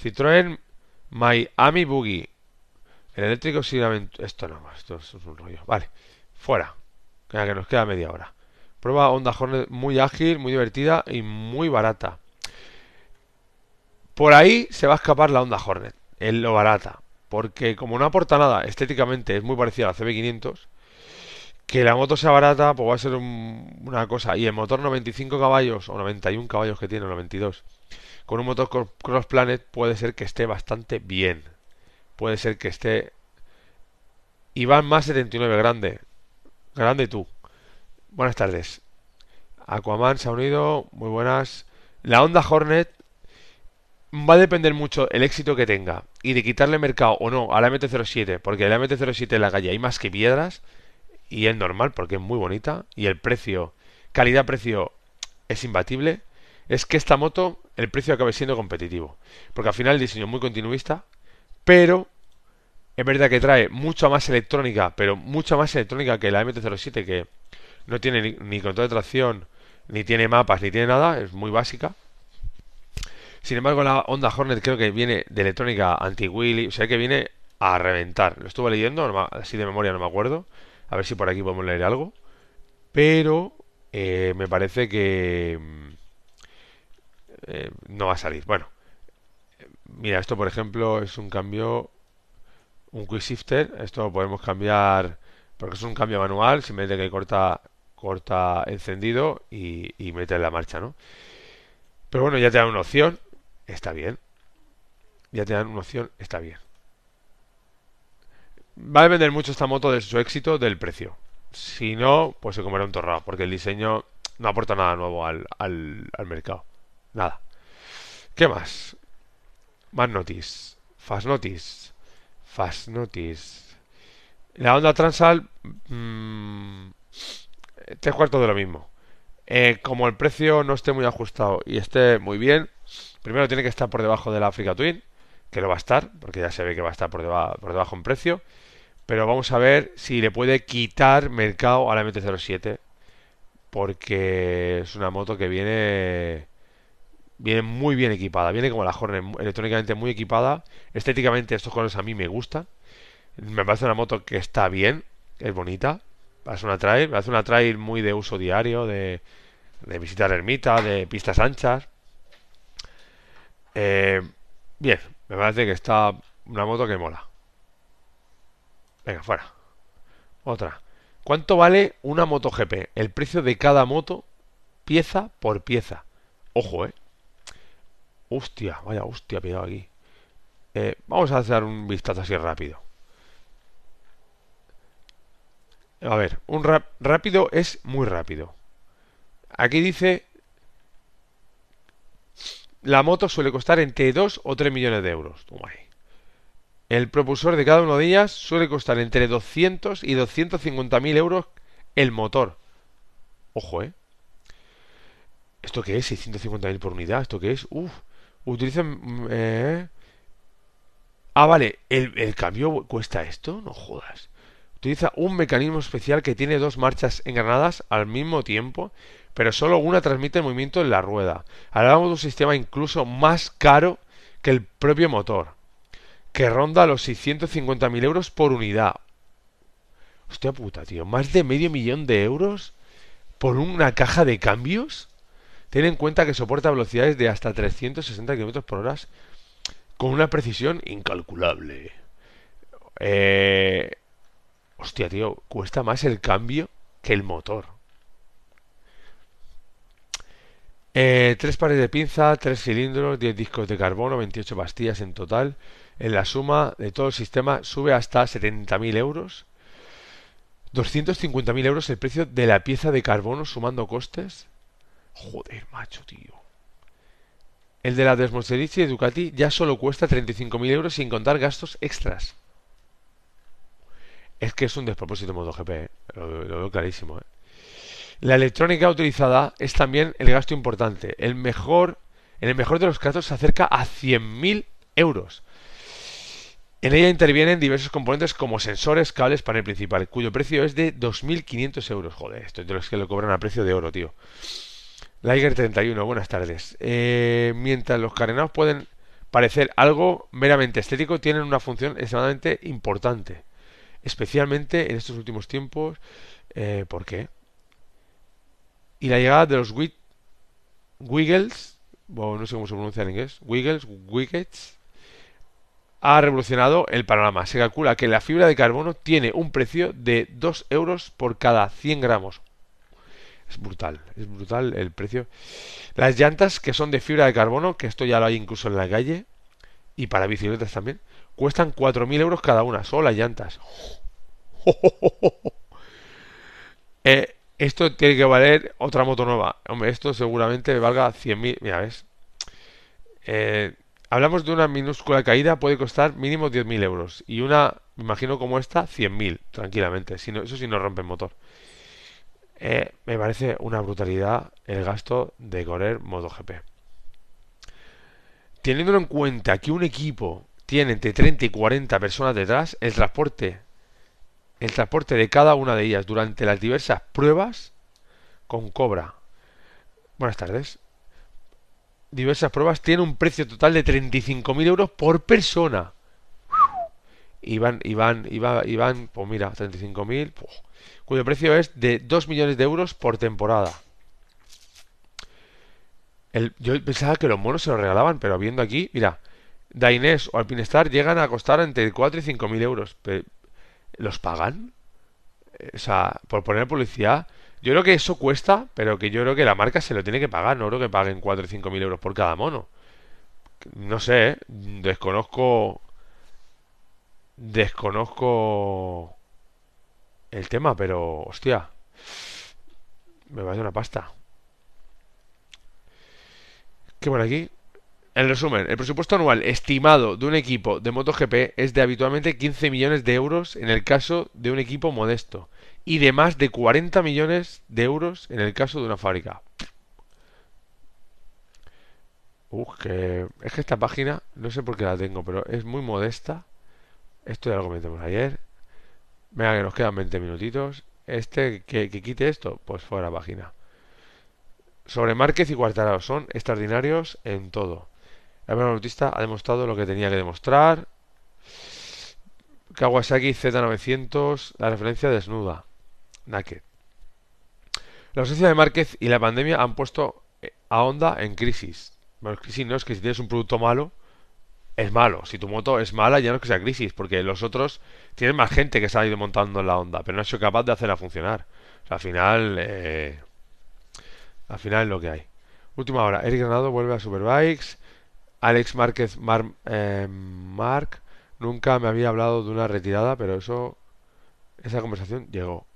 Citroën Miami Boogie. El eléctrico sí Esto no, esto es un rollo. Vale, fuera. que nos queda media hora. Prueba Honda Hornet muy ágil, muy divertida y muy barata. Por ahí se va a escapar la Honda Hornet. En lo barata. Porque como no aporta nada estéticamente, es muy parecida a la CB500 que la moto sea barata, pues va a ser una cosa. Y el motor 95 caballos, o 91 caballos que tiene, o 92, con un motor Cross Planet puede ser que esté bastante bien. Puede ser que esté... y va más 79, grande. Grande tú. Buenas tardes. Aquaman se ha unido, muy buenas. La Honda Hornet va a depender mucho el éxito que tenga y de quitarle mercado o no a la MT-07, porque la MT-07 en la calle hay más que piedras y es normal porque es muy bonita y el precio, calidad-precio es imbatible, es que esta moto el precio acabe siendo competitivo. Porque al final el diseño es muy continuista, pero es verdad que trae mucha más electrónica, pero mucha más electrónica que la MT-07 que no tiene ni, control de tracción, ni tiene mapas, ni tiene nada, es muy básica. Sin embargo, la Honda Hornet creo que viene de electrónica anti-wheelie, o sea que viene a reventar. Lo estuve leyendo, así de memoria no me acuerdo. A ver si por aquí podemos leer algo. Pero eh, me parece que mm, eh, no va a salir. Bueno, mira, esto por ejemplo es un cambio, un quick shifter. Esto lo podemos cambiar porque es un cambio manual. Simplemente que corta, corta encendido y, y mete en la marcha, ¿no? Pero bueno, ya te dan una opción, está bien. Ya te dan una opción, está bien. Va a depender mucho esta moto de su éxito, del precio. Si no, pues se comerá un torrado, porque el diseño no aporta nada nuevo al, al, mercado. Nada. ¿Qué más? Más Notice. Fast Notice. Fast Notice. La onda Transal. te mm, tres cuartos de lo mismo. Eh, como el precio no esté muy ajustado y esté muy bien, primero tiene que estar por debajo de la Africa Twin, que lo va a estar, porque ya se ve que va a estar por, por debajo en precio. Pero vamos a ver si le puede quitar mercado a la MT-07. Porque es una moto que viene viene muy bien equipada. Viene como la Hornet, electrónicamente muy equipada. Estéticamente estos colores a mí me gustan. Me parece una moto que está bien, es bonita. Me una trail, hace una trail muy de uso diario, de, de visitar ermita, de pistas anchas. Eh, bien, me parece que está una moto que mola. Venga, fuera. Otra. ¿Cuánto vale una moto GP? El precio de cada moto, pieza por pieza. Ojo, ¿eh? Hostia, vaya hostia pillado aquí. Eh, vamos a hacer un vistazo así rápido. A ver, un rápido es muy rápido. Aquí dice... La moto suele costar entre 2 o 3 millones de euros. Toma ahí. El propulsor de cada una de ellas suele costar entre 200 y 250 mil euros el motor. Ojo, ¿eh? ¿Esto qué es? 650 mil por unidad. ¿Esto qué es? Uf. Utilizan... Eh, ah, vale. ¿El, cambio cuesta esto? No jodas. Utiliza un mecanismo especial que tiene dos marchas engranadas al mismo tiempo, pero solo una transmite movimiento en la rueda. Hablamos de un sistema incluso más caro que el propio motor que ronda los 650.000 euros por unidad. Hostia puta, tío. ¿Más de medio millón de euros por una caja de cambios? Ten en cuenta que soporta velocidades de hasta 360 km por hora con una precisión incalculable. Eh... Hostia, tío, cuesta más el cambio que el motor. Eh, tres pares de pinza, tres cilindros, diez discos de carbono, 28 pastillas en total en la suma de todo el sistema sube hasta 70.000 euros. 250.000 euros el precio de la pieza de carbono sumando costes. Joder, macho, tío. El de la Desmosedici y Ducati ya solo cuesta 35.000 euros sin contar gastos extras. Es que es un despropósito modo gp eh. lo, veo clarísimo. Eh. La electrónica utilizada es también el gasto importante. El mejor, en el mejor de los casos se acerca a 100.000 euros. En ella intervienen diversos componentes como sensores, cables, panel principal, cuyo precio es de 2.500 euros. Joder, esto es de los que lo cobran a precio de oro, tío. Liger 31, buenas tardes. Eh, mientras los carenados pueden parecer algo meramente estético, tienen una función extremadamente importante. Especialmente en estos últimos tiempos. Eh, ¿Por qué? Y la llegada de los Wiggles, bueno, no sé cómo se pronuncia en inglés, Wiggles, Wiggets, ha revolucionado el panorama. Se calcula que la fibra de carbono tiene un precio de 2 euros por cada 100 gramos. Es brutal, es brutal el precio. Las llantas que son de fibra de carbono, que esto ya lo hay incluso en la calle, y para bicicletas también, cuestan 4.000 euros cada una, solo las llantas. Eh, esto tiene que valer otra moto nueva. Hombre, esto seguramente valga 100.000. Mira, ¿ves? Eh, hablamos de una minúscula caída, puede costar mínimo 10.000 euros. Y una, me imagino como esta, 100.000, tranquilamente. Si no, eso si no rompe el motor. Eh, me parece una brutalidad el gasto de correr modo GP. Teniendo en cuenta que un equipo tiene entre 30 y 40 personas detrás, el transporte, el transporte de cada una de ellas durante las diversas pruebas con cobra. Buenas tardes diversas pruebas, tiene un precio total de 35.000 euros por persona. Y van, y van, y van, y van pues mira, 35.000, pues, cuyo precio es de 2 millones de euros por temporada. yo pensaba que los monos se los regalaban, pero viendo aquí, mira, Dainés o Alpinestar llegan a costar entre 4 y 5.000 euros. ¿Los pagan? O sea, por poner publicidad, yo creo que eso cuesta, pero que yo creo que la marca se lo tiene que pagar. No creo que paguen 4 o 5 mil euros por cada mono. No sé, ¿eh? desconozco. Desconozco. El tema, pero. Hostia. Me va a una pasta. ¿Qué por aquí? En resumen, el presupuesto anual estimado de un equipo de MotoGP es de habitualmente 15 millones de euros en el caso de un equipo modesto y de más de 40 millones de euros en el caso de una fábrica. Uf, que... Es que esta página, no sé por qué la tengo, pero es muy modesta. Esto ya lo comentamos ayer. Venga, que nos quedan 20 minutitos. Este, que, quite esto, pues fuera página. Sobre Márquez y Cuartararo, son extraordinarios en todo. El autista ha demostrado lo que tenía que demostrar. Kawasaki Z900, la referencia desnuda. La ausencia de Márquez y la pandemia han puesto eh, a Honda en crisis. Bueno, crisis no es que si tienes un producto malo, es malo. Si tu moto es mala, ya no es que sea crisis, porque los otros tienen más gente que se ha ido montando en la Honda, pero no ha sido capaz de hacerla funcionar. al final, eh, al final es lo que hay. Última hora, Eric Granado vuelve a Superbikes. Alex Márquez Mark eh, nunca me había hablado de una retirada, pero eso esa conversación llegó.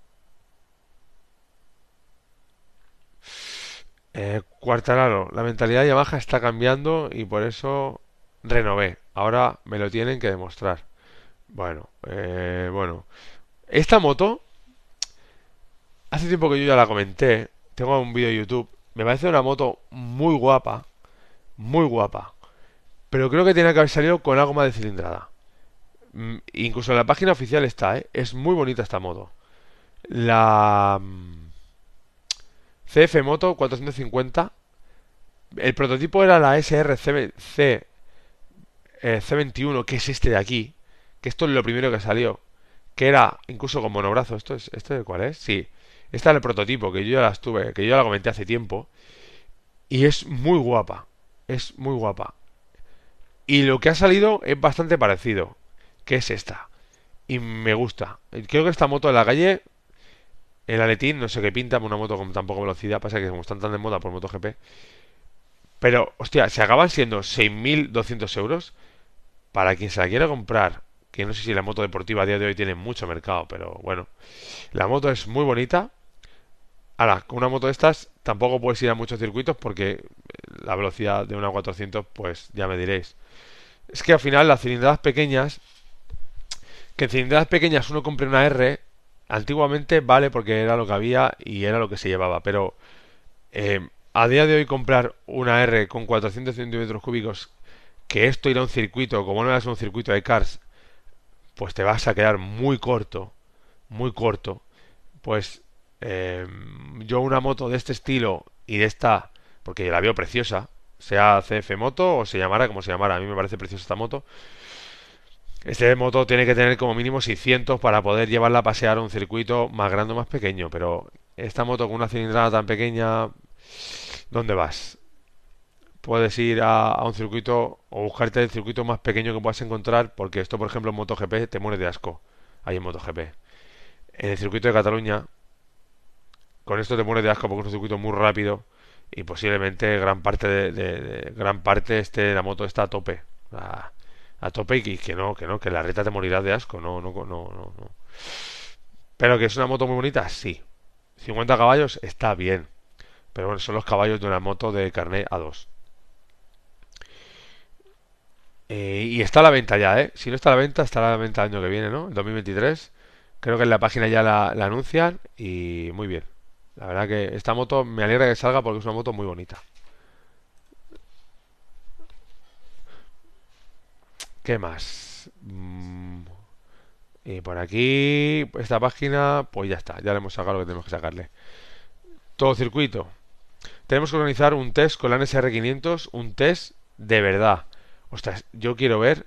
Eh, Cuartararo, la mentalidad de baja está cambiando y por eso renové. Ahora me lo tienen que demostrar. Bueno, eh, bueno. Esta moto, hace tiempo que yo ya la comenté, tengo un vídeo de YouTube, me parece una moto muy guapa, muy guapa, pero creo que tiene que haber salido con algo más de cilindrada. Mm, incluso en la página oficial está, ¿eh? es muy bonita esta moto. La... Mm, CF Moto 450. El prototipo era la SRC C, 21 eh, que es este de aquí. Que esto es lo primero que salió. Que era incluso con monobrazo. ¿Esto es este de cuál es? Sí. Esta es el prototipo, que yo ya la estuve, que yo la comenté hace tiempo. Y es muy guapa. Es muy guapa. Y lo que ha salido es bastante parecido. Que es esta. Y me gusta. Creo que esta moto de la calle el aletín, no sé qué pinta, una moto con tan poca velocidad, pasa que como están tan de moda por MotoGP. Pero, hostia, se acaban siendo 6.200 euros para quien se la quiera comprar. Que no sé si la moto deportiva a día de hoy tiene mucho mercado, pero bueno. La moto es muy bonita. Ahora, con una moto de estas tampoco puedes ir a muchos circuitos porque la velocidad de una 400, pues ya me diréis. Es que al final las cilindradas pequeñas, que en cilindradas pequeñas uno compre una R Antiguamente vale porque era lo que había y era lo que se llevaba, pero eh, a día de hoy comprar una R con 400 centímetros cúbicos, que esto irá a un circuito, como no es un circuito de cars, pues te vas a quedar muy corto, muy corto. Pues eh, yo una moto de este estilo y de esta, porque la veo preciosa, sea CF Moto o se llamara como se llamara, a mí me parece preciosa esta moto, este moto tiene que tener como mínimo 600 para poder llevarla a pasear a un circuito más grande o más pequeño, pero esta moto con una cilindrada tan pequeña, ¿dónde vas? Puedes ir a, un circuito o buscarte el circuito más pequeño que puedas encontrar, porque esto, por ejemplo, en MotoGP te muere de asco. hay en MotoGP. En el circuito de Cataluña, con esto te muere de asco porque es un circuito muy rápido y posiblemente gran parte de, gran parte este, la moto está a tope a tope y que no, que no, que la reta te morirá de asco, no, no, no, no, Pero que es una moto muy bonita, sí. 50 caballos está bien. Pero bueno, son los caballos de una moto de carnet A2. Eh, y está a la venta ya, ¿eh? Si no está a la venta, estará a la venta el año que viene, ¿no? El 2023. Creo que en la página ya la, la anuncian y muy bien. La verdad que esta moto me alegra que salga porque es una moto muy bonita. ¿Qué más? Mm, y por aquí, esta página, pues ya está, ya le hemos sacado lo que tenemos que sacarle. Todo circuito. Tenemos que organizar un test con la NSR500, un test de verdad. Ostras, yo quiero ver,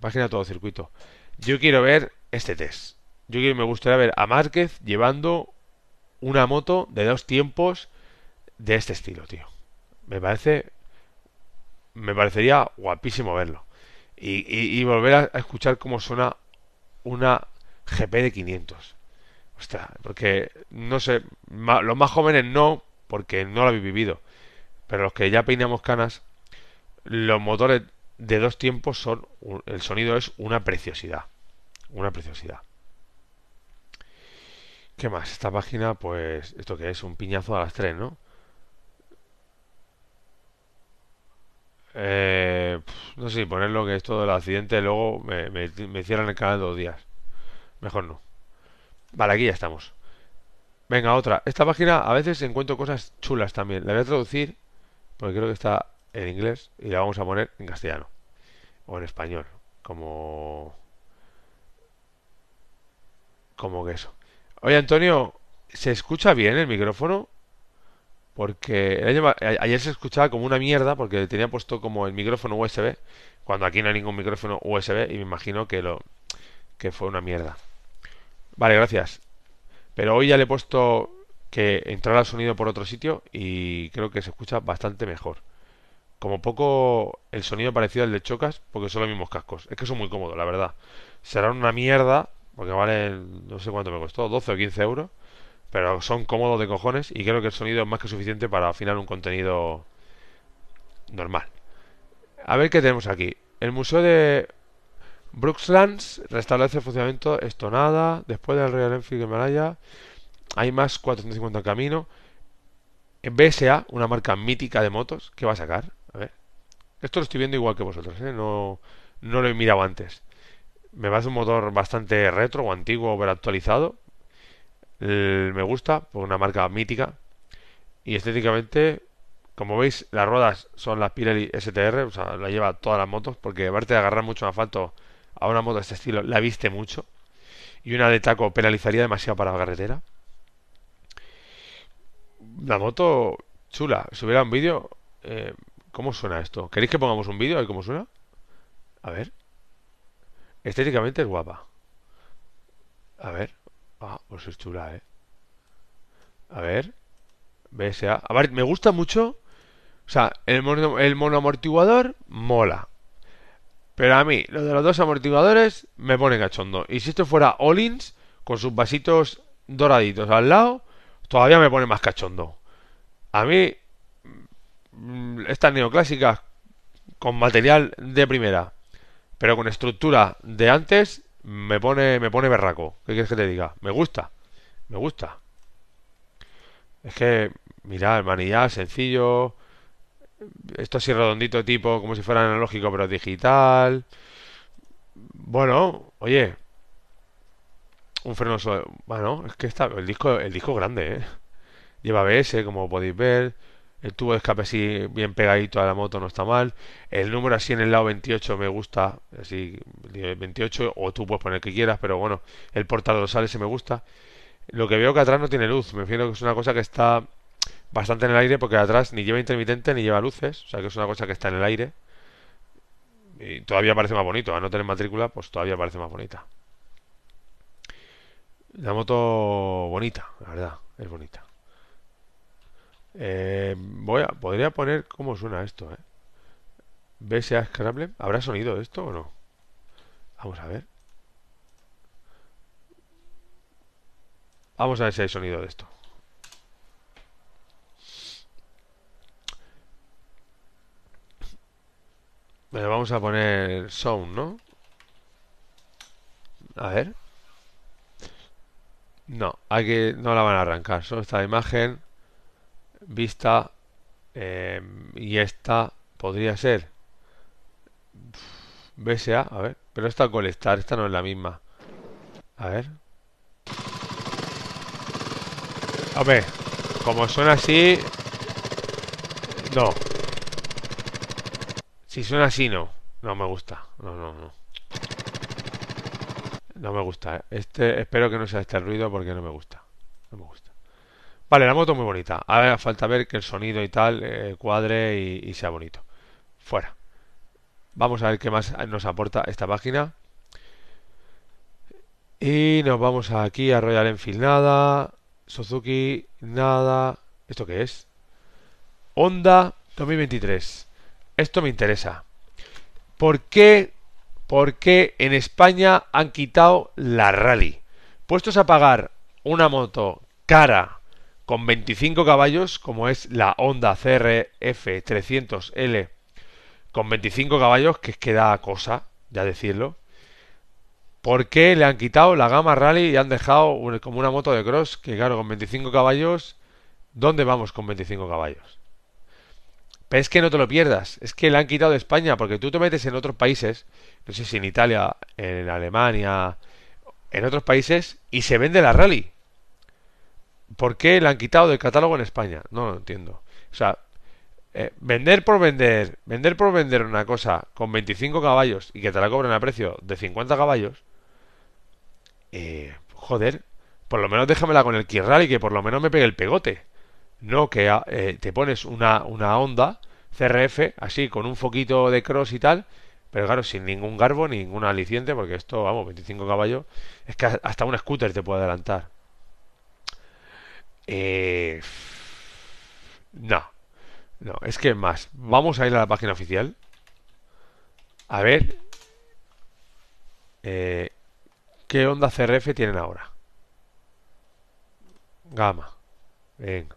página todo circuito, yo quiero ver este test. Yo me gustaría ver a Márquez llevando una moto de dos tiempos de este estilo, tío. Me parece, me parecería guapísimo verlo y, y, volver a, escuchar cómo suena una GP de 500. Ostras, porque no sé, los más jóvenes no, porque no lo habéis vivido. Pero los que ya peinamos canas, los motores de dos tiempos son, el sonido es una preciosidad. Una preciosidad. ¿Qué más? Esta página, pues, esto que es un piñazo a las tres, ¿no? Eh, no sé poner lo que es todo el accidente luego me, me, me, cierran el canal dos días. Mejor no. Vale, aquí ya estamos. Venga, otra. Esta página a veces encuentro cosas chulas también. La voy a traducir porque creo que está en inglés y la vamos a poner en castellano o en español. Como. Como que eso. Oye, Antonio, ¿se escucha bien el micrófono? Porque ayer se escuchaba como una mierda porque tenía puesto como el micrófono USB, cuando aquí no hay ningún micrófono USB y me imagino que lo que fue una mierda. Vale, gracias. Pero hoy ya le he puesto que entrara el sonido por otro sitio y creo que se escucha bastante mejor. Como poco el sonido parecido al de Chocas, porque son los mismos cascos. Es que son muy cómodos, la verdad. Serán una mierda, porque valen, no sé cuánto me costó, 12 o 15 euros. Pero son cómodos de cojones y creo que el sonido es más que suficiente para afinar un contenido normal. A ver qué tenemos aquí. El Museo de Brookslands restablece el funcionamiento estonada después del Real Enfield malaya. Hay más 450 camino. BSA, una marca mítica de motos, ¿Qué va a sacar. Esto lo estoy viendo igual que vosotros, ¿eh? no, no lo he mirado antes. Me parece un motor bastante retro o antiguo pero actualizado eh, me gusta, Por una marca mítica. Y estéticamente, como veis, las ruedas son las Pirelli STR, o sea, la lleva todas las motos, porque aparte de agarrar mucho en asfalto a una moto de este estilo, la viste mucho. Y una de taco penalizaría demasiado para la carretera. La moto chula. Si hubiera un vídeo, eh, ¿cómo suena esto? ¿Queréis que pongamos un vídeo a cómo suena? A ver. Estéticamente es guapa. A ver. Ah, pues es chula, ¿eh? A ver. BSA. A ver, me gusta mucho. O sea, el mono, amortiguador mola. Pero a mí, lo de los dos amortiguadores me pone cachondo. Y si esto fuera ollins con sus vasitos doraditos al lado, todavía me pone más cachondo. A mí, mm, estas neoclásicas con material de primera, pero con estructura de antes, me pone, me pone berraco. ¿Qué quieres que te diga? Me gusta, me gusta. Es que, mirad, manillar sencillo. Esto así redondito, tipo, como si fuera analógico, pero digital. Bueno, oye. Un freno Bueno, es que está, el disco, el disco grande, ¿eh? Lleva bs como podéis ver. El tubo de escape así bien pegadito a la moto no está mal. El número así en el lado 28 me gusta. Así 28 o tú puedes poner que quieras, pero bueno, el portador ese me gusta. Lo que veo que atrás no tiene luz. Me refiero que es una cosa que está bastante en el aire porque atrás ni lleva intermitente ni lleva luces. O sea que es una cosa que está en el aire. Y todavía parece más bonito. A no tener matrícula, pues todavía parece más bonita. La moto bonita, la verdad, es bonita. Eh, voy a, podría poner cómo suena esto. Eh. BSA Scramble. ¿Habrá sonido de esto o no? Vamos a ver. Vamos a ver si hay sonido de esto. Bueno, vamos a poner sound, ¿no? A ver. No, hay que, no la van a arrancar. Solo esta imagen vista em, y esta podría ser BSA, a ver, pero esta colectar, esta no es la misma. A ver. A ver, como suena así, no. Si suena así, no. No me gusta. No, no, no. No me gusta. ¿eh? Este, espero que no sea este ruido porque no me gusta. No me gusta. Vale, la moto muy bonita. A ver, falta ver que el sonido y tal eh, cuadre y, y, sea bonito. Fuera. Vamos a ver qué más nos aporta esta página. Y nos vamos aquí a Royal Enfield nada. Suzuki nada. ¿Esto qué es? Honda 2023. Esto me interesa. ¿Por qué, ¿Por qué en España han quitado la rally? Puestos a pagar una moto cara con 25 caballos, como es la Honda CRF 300L, con 25 caballos, que es que da cosa, ya decirlo. ¿Por qué le han quitado la gama rally y han dejado como una moto de cross? Que claro, con 25 caballos, ¿dónde vamos con 25 caballos? Pero es que no te lo pierdas, es que le han quitado España, porque tú te metes en otros países, no sé si en Italia, en Alemania, en otros países, y se vende la rally. ¿Por qué la han quitado del catálogo en España? No lo entiendo. O sea, eh, vender por vender, vender por vender una cosa con 25 caballos y que te la cobren a precio de 50 caballos, eh, joder, por lo menos déjamela con el Kirral y que por lo menos me pegue el pegote. No que ah, eh, te pones una, una onda CRF así con un foquito de cross y tal, pero claro, sin ningún garbo, ningún aliciente, porque esto, vamos, 25 caballos, es que hasta un scooter te puede adelantar. Eh, no, no, es que más. Vamos a ir a la página oficial. A ver eh, qué onda CRF tienen ahora. Gama. Venga.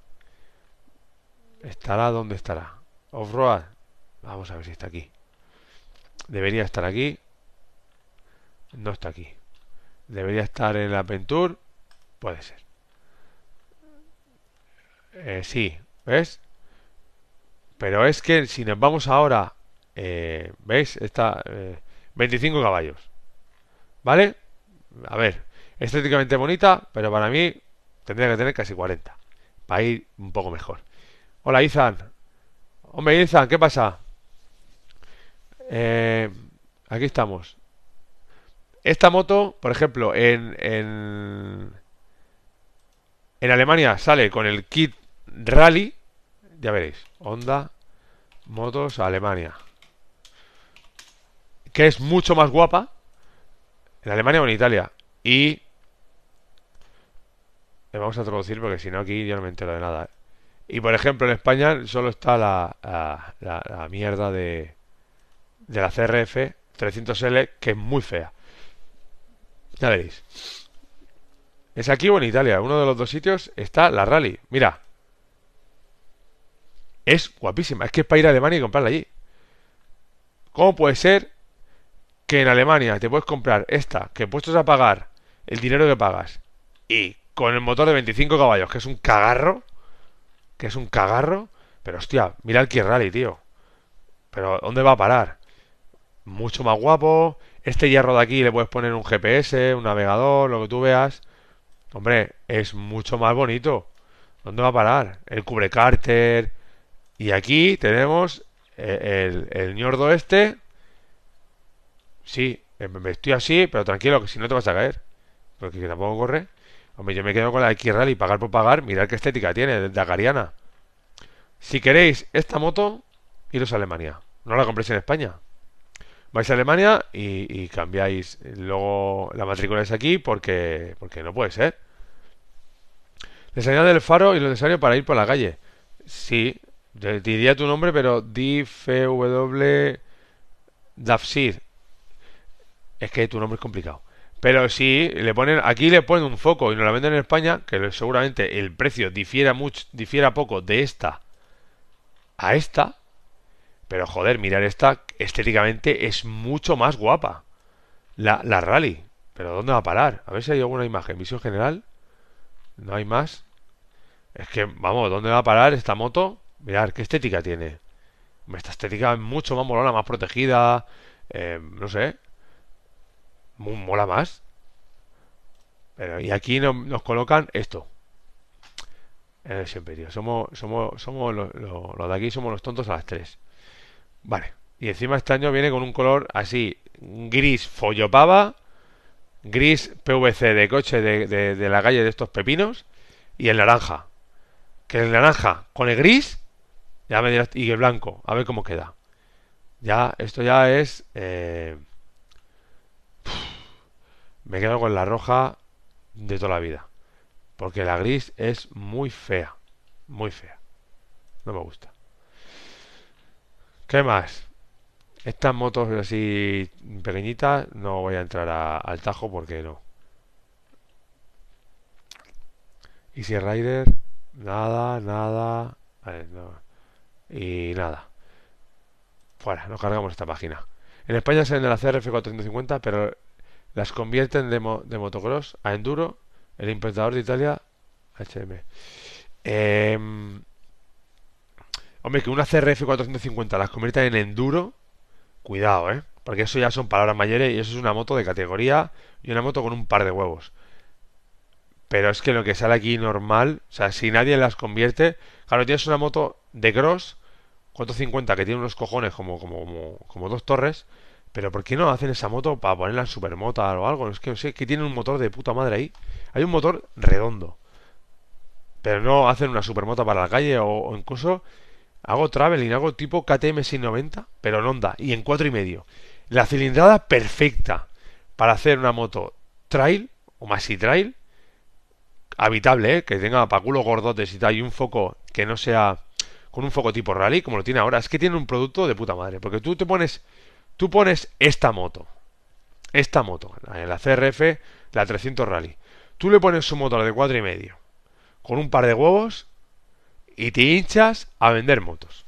¿Estará dónde estará? Offroad. Vamos a ver si está aquí. Debería estar aquí. No está aquí. Debería estar en la aventura Puede ser. Eh, sí, ¿ves? Pero es que si nos vamos ahora, ¿veis? Está 25 caballos. ¿Vale? A ver, estéticamente bonita, pero para mí tendría que tener casi 40. Para ir un poco mejor. Hola, Izan. Hombre, Izan, ¿qué pasa? Eh, aquí estamos. Esta moto, por ejemplo, en, en, en Alemania sale con el kit rally, ya veréis, Honda Motos Alemania. Que es mucho más guapa en Alemania o en Italia. Y le vamos a traducir porque si no aquí yo no me entero de nada. ¿eh? Y por ejemplo en España solo está la, mierda de, de la CRF 300L que es muy fea. Ya veréis. Es aquí o en Italia, uno de los dos sitios está la rally. Mira, es guapísima. Es que es para ir a Alemania y comprarla allí. ¿Cómo puede ser que en Alemania te puedes comprar esta, que puestos a pagar el dinero que pagas, y con el motor de 25 caballos, que es un cagarro, que es un cagarro, pero hostia, mira el Rally, tío. Pero ¿dónde va a parar? Mucho más guapo. Este hierro de aquí le puedes poner un GPS, un navegador, lo que tú veas. Hombre, es mucho más bonito. ¿Dónde va a parar? El cubrecárter, y aquí tenemos eh, el, el, ñordo este. Sí, eh, me estoy así, pero tranquilo, que si no te vas a caer. Porque tampoco corre. Hombre, yo me quedo con la X-Rally, pagar por pagar. Mirad qué estética tiene, Dakariana. Si queréis esta moto, iros a Alemania. No la compréis en España. Vais a Alemania y, cambiáis luego la matrícula es aquí porque, porque no puede ser. Les añade el faro y lo necesario para ir por la calle. Sí, diría tu nombre, pero DFW Dafsir. Es que tu nombre es complicado. Pero si le ponen, aquí le ponen un foco y no la venden en España, que seguramente el precio difiera mucho, difiera poco de esta a esta. Pero joder, mirar esta estéticamente es mucho más guapa. La, la rally. Pero ¿dónde va a parar? A ver si hay alguna imagen. Visión general. No hay más. Es que, vamos, ¿dónde va a parar esta moto? Mirad, ¿qué estética tiene? Esta estética es mucho más molona, más protegida. Eh, no sé. Mola más. Pero, y aquí nos colocan esto. En el siempre, digo... Somos, somos, somos los, de aquí somos los tontos a las tres... Vale. Y encima este año viene con un color así. Gris follopava. Gris PVC de coche de, de la calle de estos pepinos. Y el naranja. Que el naranja con el gris ya me dirás, y el blanco, a ver cómo queda. Ya, esto ya es... Eh, me quedo con la roja de toda la vida. Porque la gris es muy fea. Muy fea. No me gusta. ¿Qué más? Estas motos así pequeñitas no voy a entrar al tajo porque no. Easy Rider, nada, nada. ver, no. Y nada. Fuera, nos cargamos esta página. En España se de la CRF450, pero las convierten de, motocross a enduro el importador de Italia HM. hombre, que una CRF450 las convierta en enduro, cuidado, ¿eh? Porque eso ya son palabras mayores y eso es una moto de categoría y una moto con un par de huevos. Pero es que lo que sale aquí normal, o sea, si nadie las convierte, claro, tienes una moto de cross 450 que tiene unos cojones como, como, dos torres. Pero ¿por qué no hacen esa moto para ponerla en supermota o algo? Es que no sé, que tiene un motor de puta madre ahí. Hay un motor redondo. Pero no hacen una supermota para la calle o, incluso hago traveling, hago tipo KTM 690, pero en onda y en cuatro y medio. La cilindrada perfecta para hacer una moto trail o maxi trail habitable, ¿eh? que tenga culo gordotes y tal y un foco que no sea con un foco tipo rally, como lo tiene ahora, es que tiene un producto de puta madre. Porque tú te pones, tú pones esta moto, esta moto, la CRF, la 300 Rally. Tú le pones su motor de cuatro y medio, con un par de huevos, y te hinchas a vender motos.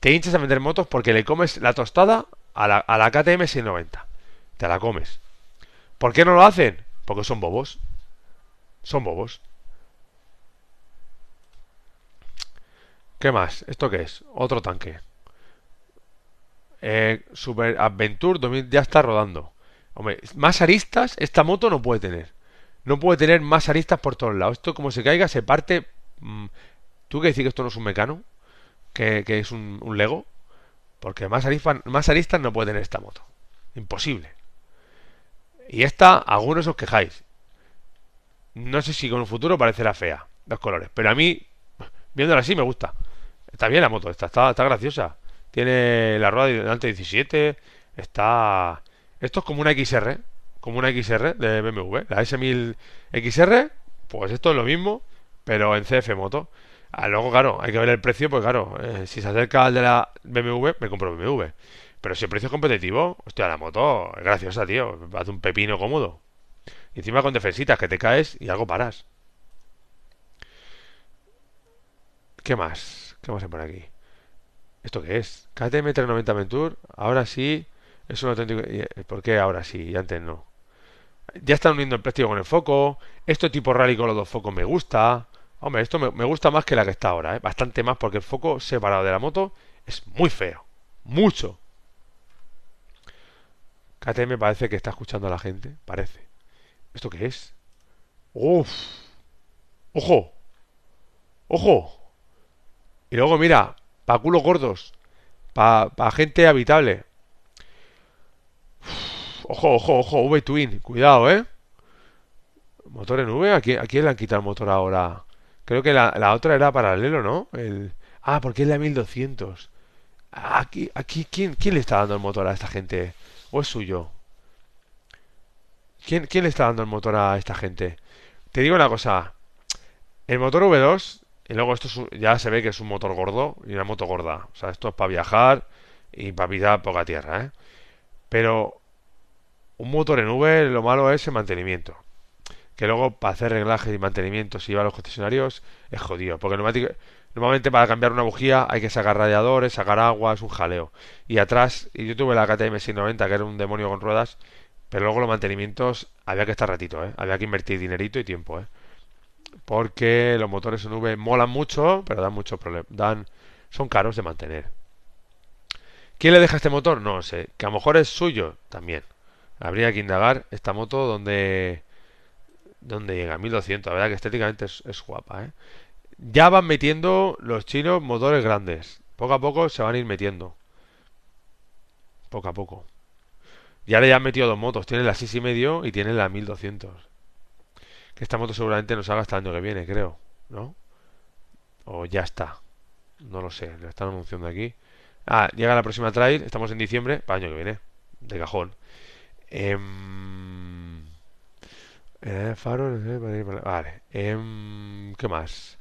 Te hinchas a vender motos porque le comes la tostada a la, a la KTM 690. Te la comes. ¿Por qué no lo hacen? Porque son bobos. Son bobos. ¿Qué más? ¿Esto qué es? Otro tanque. Eh, Super Adventure ya está rodando. Hombre, más aristas esta moto no puede tener. No puede tener más aristas por todos lados. Esto como se caiga se parte... Mm, ¿Tú qué decir que esto no es un mecano? ¿Que, es un, Lego? Porque más, más aristas no puede tener esta moto. Imposible. Y esta, algunos os quejáis. No sé si con un futuro parecerá fea, los colores. Pero a mí, viéndola así, me gusta. Está bien la moto, está, está, graciosa. Tiene la rueda de delante 17. Está. Esto es como una XR. Como una XR de BMW. La S1000XR, pues esto es lo mismo, pero en CF Moto. Ah, luego, claro, hay que ver el precio, pues claro, eh, si se acerca al de la BMW, me compro BMW. Pero si el precio es competitivo, hostia, la moto es graciosa, tío. de un pepino cómodo. Y encima con defensitas que te caes y algo paras. ¿Qué más? vamos a por aquí? ¿Esto qué es? KTM 390 Venture, ahora sí. Es un auténtico. Eh, ¿Por qué ahora sí y antes no? Ya están uniendo el plástico con el foco. Esto tipo rally con los dos focos me gusta. Hombre, esto me, gusta más que la que está ahora, ¿eh? bastante más, porque el foco separado de la moto es muy feo. Mucho. KTM parece que está escuchando a la gente. Parece. ¿Esto qué es? ¡Uf! ¡Ojo! ¡Ojo! Y luego, mira, para culos gordos, para pa gente habitable. ojo, ojo, ojo, V-Twin, cuidado, ¿eh? ¿Motor en V? ¿A quién, le han quitado el motor ahora? Creo que la, otra era paralelo, ¿no? Ah, porque es la 1200. Aquí, aquí ¿quién, ¿quién, le está dando el motor a esta gente? ¿O es suyo? ¿Quién, ¿Quién le está dando el motor a esta gente? Te digo una cosa. El motor V2 y luego esto ya se ve que es un motor gordo y una moto gorda. O sea, esto es para viajar y para por poca tierra, ¿eh? Pero un motor en V lo malo es el mantenimiento. Que luego para hacer reglajes y mantenimiento si va a los concesionarios es jodido. Porque normalmente, para cambiar una bujía hay que sacar radiadores, sacar agua, es un jaleo. Y atrás, y yo tuve la KTM 690 que era un demonio con ruedas, pero luego los mantenimientos había que estar ratito, ¿eh? Había que invertir dinerito y tiempo, ¿eh? porque los motores en V molan mucho, pero dan muchos problemas, dan, son caros de mantener. ¿Quién le deja este motor? No sé, que a lo mejor es suyo también. Habría que indagar esta moto donde, donde llega, 1200, la verdad que estéticamente es, guapa. ¿eh? Ya van metiendo los chinos motores grandes, poco a poco se van a ir metiendo. Poco a poco. Ya le han metido dos motos. Tiene la 6,5 y tiene la 1200. Que esta moto seguramente nos haga hasta el año que viene, creo, ¿no? O ya está. No lo sé, lo están anunciando aquí. Ah, llega la próxima trail, estamos en diciembre, para el año que viene, de cajón. Em, eh, vale, em, ¿Qué más?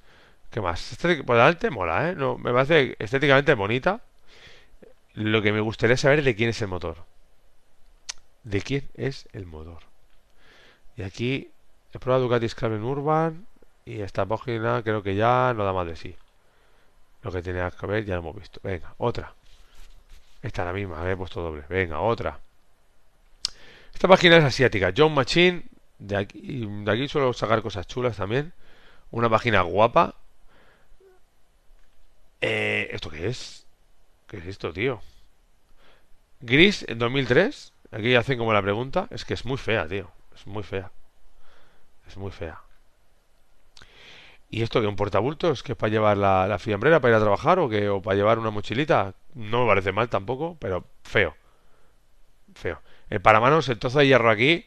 ¿Qué más? por delante mola, ¿eh? me parece estéticamente bonita. Lo que me gustaría saber es de quién es el motor. ¿De quién es el motor? Y aquí He probado Ducati en Urban y esta página creo que ya no da más de sí. Lo que tenía que ver ya lo hemos visto. Venga, otra. Esta es la misma, he puesto doble. Venga, otra. Esta página es asiática. John Machine. De aquí, de aquí suelo sacar cosas chulas también. Una página guapa. Eh, ¿Esto qué es? ¿Qué es esto, tío? Gris en 2003. Aquí hacen como la pregunta. Es que es muy fea, tío. Es muy fea. Es muy fea. ¿Y esto que un portabultos? ¿Que es para llevar la, fiambrera para ir a trabajar o que o para llevar una mochilita? No me parece mal tampoco, pero feo. Feo. El eh, paramanos, el trozo de hierro aquí,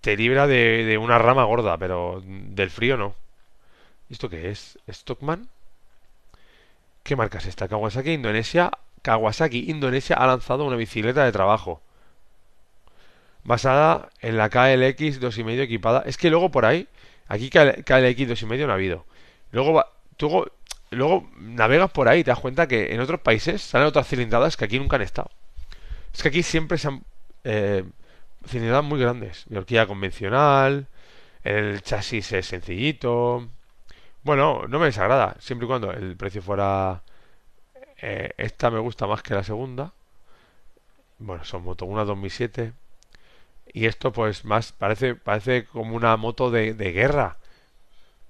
te libra de, de una rama gorda, pero del frío no. ¿Esto qué es? ¿Stockman? ¿Qué marca es esta? Kawasaki Indonesia. Kawasaki Indonesia ha lanzado una bicicleta de trabajo basada en la KLX 2.5 equipada. Es que luego por ahí, aquí KLX 2.5 no ha habido. Luego, luego navegas por ahí y te das cuenta que en otros países salen otras cilindradas que aquí nunca han estado. Es que aquí siempre se han... Eh, cilindradas muy grandes. De convencional, el chasis es sencillito. Bueno, no me desagrada, siempre y cuando el precio fuera... Eh, esta me gusta más que la segunda. Bueno, son Moto 2007. Y esto pues más parece, parece como una moto de, de guerra,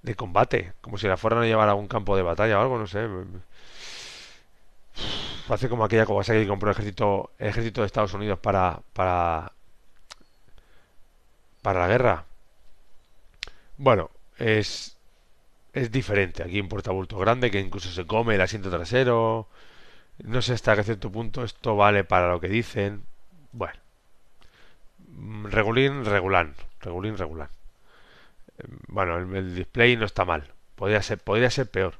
de combate, como si la fueran a llevar a un campo de batalla o algo, no sé. Parece como aquella cosa que compró el ejército, el ejército de Estados Unidos para, para, para la guerra. Bueno, es, es diferente. Aquí un portabulto grande que incluso se come el asiento trasero. No sé hasta qué cierto punto esto vale para lo que dicen. Bueno regulín, regulán. Regulín, regulán. Bueno, el, display no está mal. Podría ser, podría ser peor.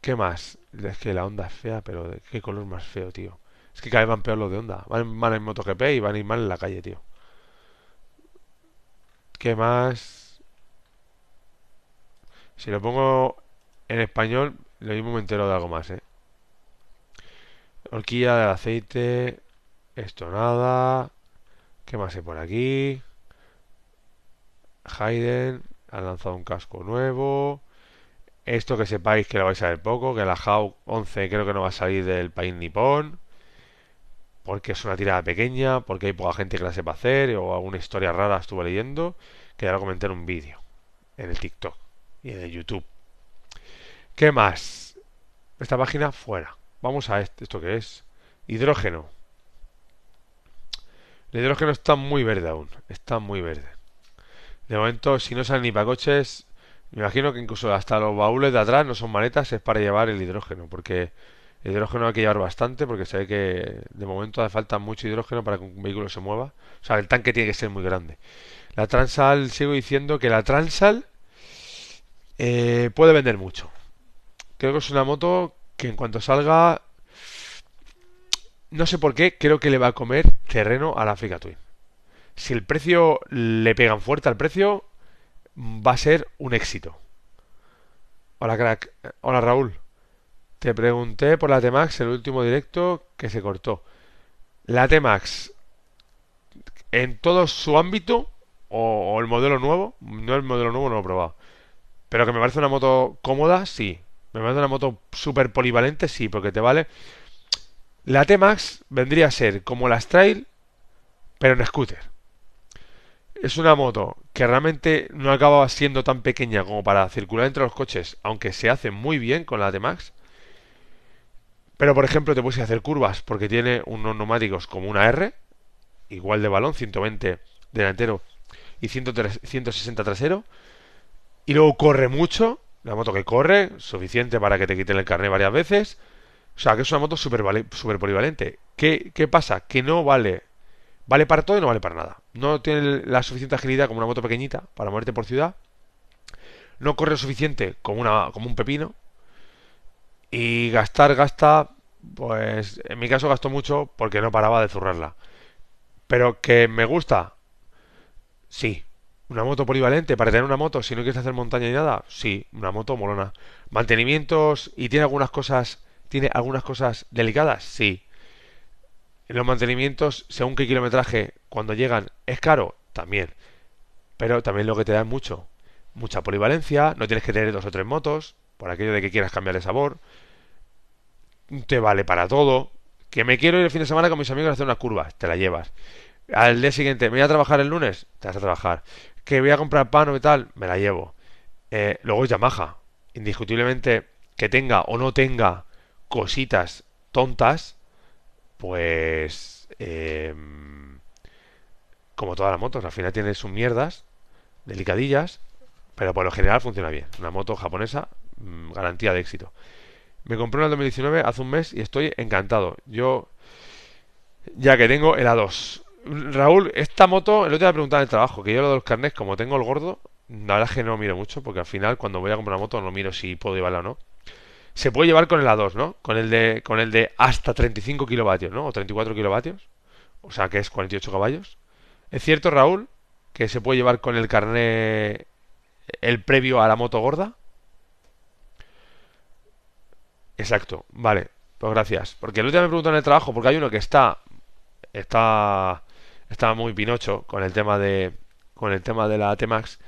¿Qué más? Es que la onda es fea, pero ¿de qué color más feo, tío? Es que cada vez van peor los de onda. Van mal en MotoGP y van a ir mal en la calle, tío. ¿Qué más? Si lo pongo en español, lo mismo me entero de algo más, ¿eh? Horquilla de aceite, esto nada. ¿Qué más hay por aquí? Hayden ha lanzado un casco nuevo. Esto que sepáis que lo vais a ver poco, que la Hawk 11 creo que no va a salir del país nipón. Porque es una tirada pequeña, porque hay poca gente que la sepa hacer, o alguna historia rara estuve leyendo, que ya lo comenté en un vídeo, en el TikTok y en el YouTube. ¿Qué más? Esta página fuera. Vamos a ¿esto que es? Hidrógeno. El hidrógeno está muy verde aún. Está muy verde. De momento, si no salen ni para coches, me imagino que incluso hasta los baúles de atrás no son maletas, es para llevar el hidrógeno, porque el hidrógeno hay que llevar bastante, porque se ve que de momento hace falta mucho hidrógeno para que un vehículo se mueva. O sea, el tanque tiene que ser muy grande. La Transal, sigo diciendo que la Transal eh, puede vender mucho. Creo que es una moto que en cuanto salga no sé por qué, creo que le va a comer terreno al Africa Twin. Si el precio le pegan fuerte al precio, va a ser un éxito. Hola, crack. Hola, Raúl. Te pregunté por la T-Max el último directo que se cortó. La T-Max, en todo su ámbito, o, el modelo nuevo, no el modelo nuevo, no lo he probado. Pero que me parece una moto cómoda, sí. Me parece una moto súper polivalente, sí, porque te vale la T-Max vendría a ser como las Trail, pero en scooter. Es una moto que realmente no acaba siendo tan pequeña como para circular entre los coches, aunque se hace muy bien con la T-Max. Pero por ejemplo te puedes hacer curvas porque tiene unos neumáticos como una R, igual de balón, 120 delantero y 160 trasero. Y luego corre mucho, la moto que corre, suficiente para que te quiten el carnet varias veces. O sea, que es una moto súper super polivalente. ¿Qué, ¿Qué pasa? Que no vale vale para todo y no vale para nada. No tiene la suficiente agilidad como una moto pequeñita para moverte por ciudad. No corre lo suficiente como, una, como un pepino. Y gastar, gasta, pues en mi caso gastó mucho porque no paraba de zurrarla. Pero que me gusta, sí. Una moto polivalente, para tener una moto, si no quieres hacer montaña ni nada, sí, una moto molona. Mantenimientos y tiene algunas cosas ¿Tiene algunas cosas delicadas? Sí. Los mantenimientos, según qué kilometraje, cuando llegan, es caro, también. Pero también lo que te da es mucho. Mucha polivalencia, no tienes que tener dos o tres motos, por aquello de que quieras cambiar de sabor. Te vale para todo. Que me quiero ir el fin de semana con mis amigos a hacer unas curvas, te la llevas. Al día siguiente, ¿me voy a trabajar el lunes? Te vas a trabajar. ¿Que voy a comprar pan o tal? Me la llevo. Eh, luego luego Yamaha. Indiscutiblemente, que tenga o no tenga cositas tontas, pues... Em, como todas las motos, al final tiene sus mierdas, delicadillas, pero por lo general funciona bien. Una moto japonesa, mm, garantía de éxito. Me compré una en 2019 hace un mes y estoy encantado. Yo, ya que tengo el A2. Raúl, esta moto, el otro día a preguntaba en el trabajo, que yo lo de los carnet, como tengo el gordo, la verdad es que no miro mucho, porque al final cuando voy a comprar una moto no miro si puedo llevarla o no se puede llevar con el A2, ¿no? Con el de, con el de hasta 35 kilovatios, ¿no? O 34 kilovatios. O sea, que es 48 caballos. Es cierto, Raúl, que se puede llevar con el carné el previo a la moto gorda. Exacto, vale. Pues gracias. Porque el otro me preguntó en el trabajo, porque hay uno que está. Está. Está muy pinocho con el tema de. Con el tema de la T-Max.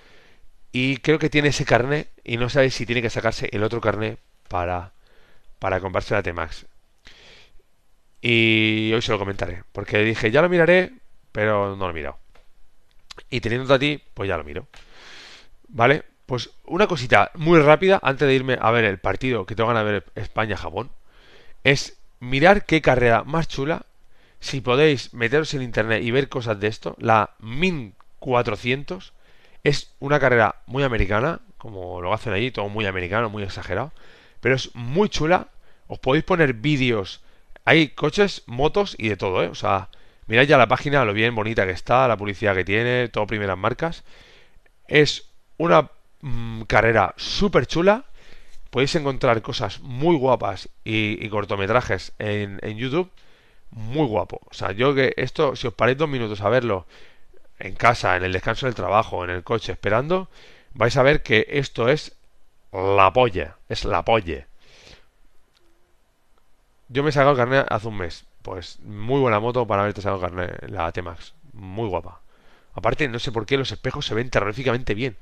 Y creo que tiene ese carné. Y no sabe si tiene que sacarse el otro carné para, para comprarse la T-Max. Y hoy se lo comentaré, porque dije, ya lo miraré, pero no lo he mirado. Y teniendo a ti, pues ya lo miro. ¿Vale? Pues una cosita muy rápida antes de irme a ver el partido que tengo a ver España-Japón. Es mirar qué carrera más chula. Si podéis meteros en internet y ver cosas de esto, la min cuatrocientos es una carrera muy americana, como lo hacen allí, todo muy americano, muy exagerado pero es muy chula. Os podéis poner vídeos. Hay coches, motos y de todo, ¿eh? O sea, mirad ya la página, lo bien bonita que está, la publicidad que tiene, todo primeras marcas. Es una mm, carrera súper chula. Podéis encontrar cosas muy guapas y, cortometrajes en, en, YouTube. Muy guapo. O sea, yo que esto, si os paréis dos minutos a verlo en casa, en el descanso del trabajo, en el coche, esperando, vais a ver que esto es la polla. Es la polla. Yo me he sacado carnet hace un mes. Pues muy buena moto para haberte sacado el carnet, la T-Max. Muy guapa. Aparte, no sé por qué los espejos se ven terroríficamente bien.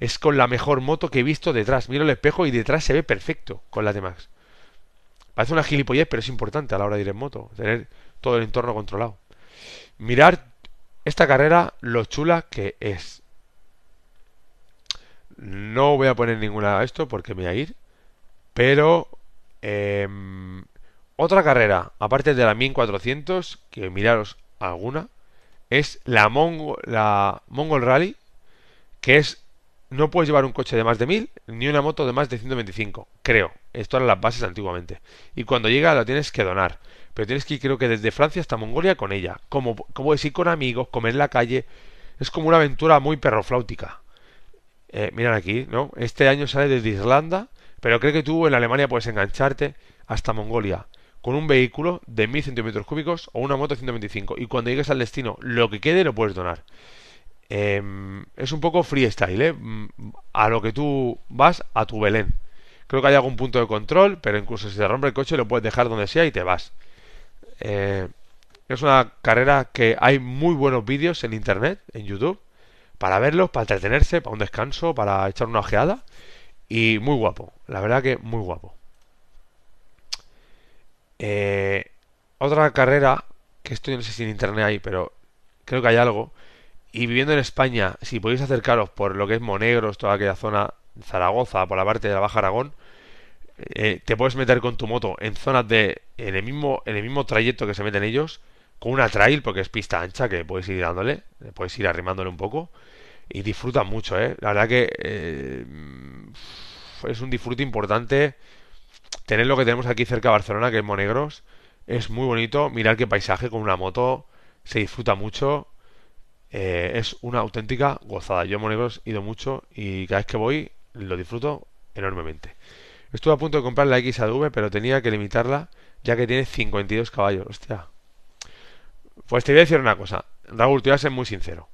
Es con la mejor moto que he visto detrás. Miro el espejo y detrás se ve perfecto con la T-Max. Parece una gilipollez, pero es importante a la hora de ir en moto. Tener todo el entorno controlado. Mirar esta carrera lo chula que es. No voy a poner ninguna a esto porque me voy a ir. Pero... Em, otra carrera, aparte de la 1400, que miraros alguna, es la, Mongol Rally, que es... No puedes llevar un coche de más de 1000 ni una moto de más de 125, creo. Esto eran las bases antiguamente. Y cuando llega la tienes que donar. Pero tienes que ir, creo que desde Francia hasta Mongolia con ella. Como, como es con amigos, comer en la calle. Es como una aventura muy perroflautica eh, aquí, ¿no? Este año sale desde Irlanda, pero creo que tú en Alemania puedes engancharte hasta Mongolia con un vehículo de 1000 centímetros cúbicos o una moto de 125. Y cuando llegues al destino, lo que quede lo puedes donar. Em, es un poco freestyle, ¿eh? Mm, a lo que tú vas, a tu Belén. Creo que hay algún punto de control, pero incluso si te rompe el coche, lo puedes dejar donde sea y te vas. Eh, es una carrera que hay muy buenos vídeos en internet, en YouTube para verlos, para entretenerse, para un descanso, para echar una ojeada. Y muy guapo, la verdad que muy guapo. Eh, otra carrera, que estoy no sé si en internet hay, pero creo que hay algo. Y viviendo en España, si podéis acercaros por lo que es Monegros, toda aquella zona, Zaragoza, por la parte de la Baja Aragón, eh, te puedes meter con tu moto en zonas de. en el mismo, en el mismo trayecto que se meten ellos con una trail, porque es pista ancha, que puedes ir dándole, puedes ir arrimándole un poco. Y disfruta mucho, ¿eh? La verdad que eh, es un disfrute importante tener lo que tenemos aquí cerca de Barcelona, que es Monegros. Es muy bonito, mirar qué paisaje con una moto, se disfruta mucho. Eh, es una auténtica gozada. Yo en Monegros he ido mucho y cada vez que voy lo disfruto enormemente. Estuve a punto de comprar la XADV pero tenía que limitarla ya que tiene 52 caballos. Hostia, pues te voy a decir una cosa, Raúl, te voy a ser muy sincero.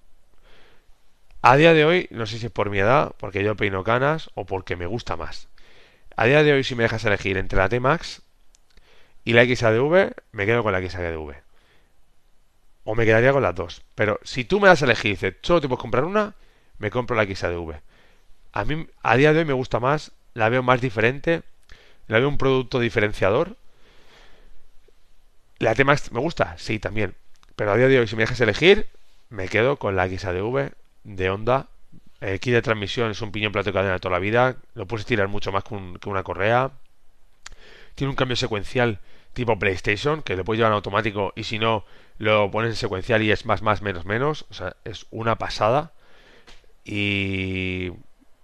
A día de hoy, no sé si es por mi edad, porque yo peino canas o porque me gusta más. A día de hoy, si me dejas elegir entre la T-Max y la XADV, me quedo con la XADV. O me quedaría con las dos. Pero si tú me das a elegir y dices, solo te puedes comprar una, me compro la XADV. A mí, a día de hoy, me gusta más, la veo más diferente, la veo un producto diferenciador. La T-Max me gusta, sí, también. Pero a día de hoy, si me dejas elegir, me quedo con la XADV de Honda. El kit de transmisión es un piñón plato de cadena de toda la vida. Lo puedes tirar mucho más que, una correa. Tiene un cambio secuencial tipo PlayStation, que lo puedes llevar en automático y si no, lo pones en secuencial y es más, más, menos, menos. O sea, es una pasada. Y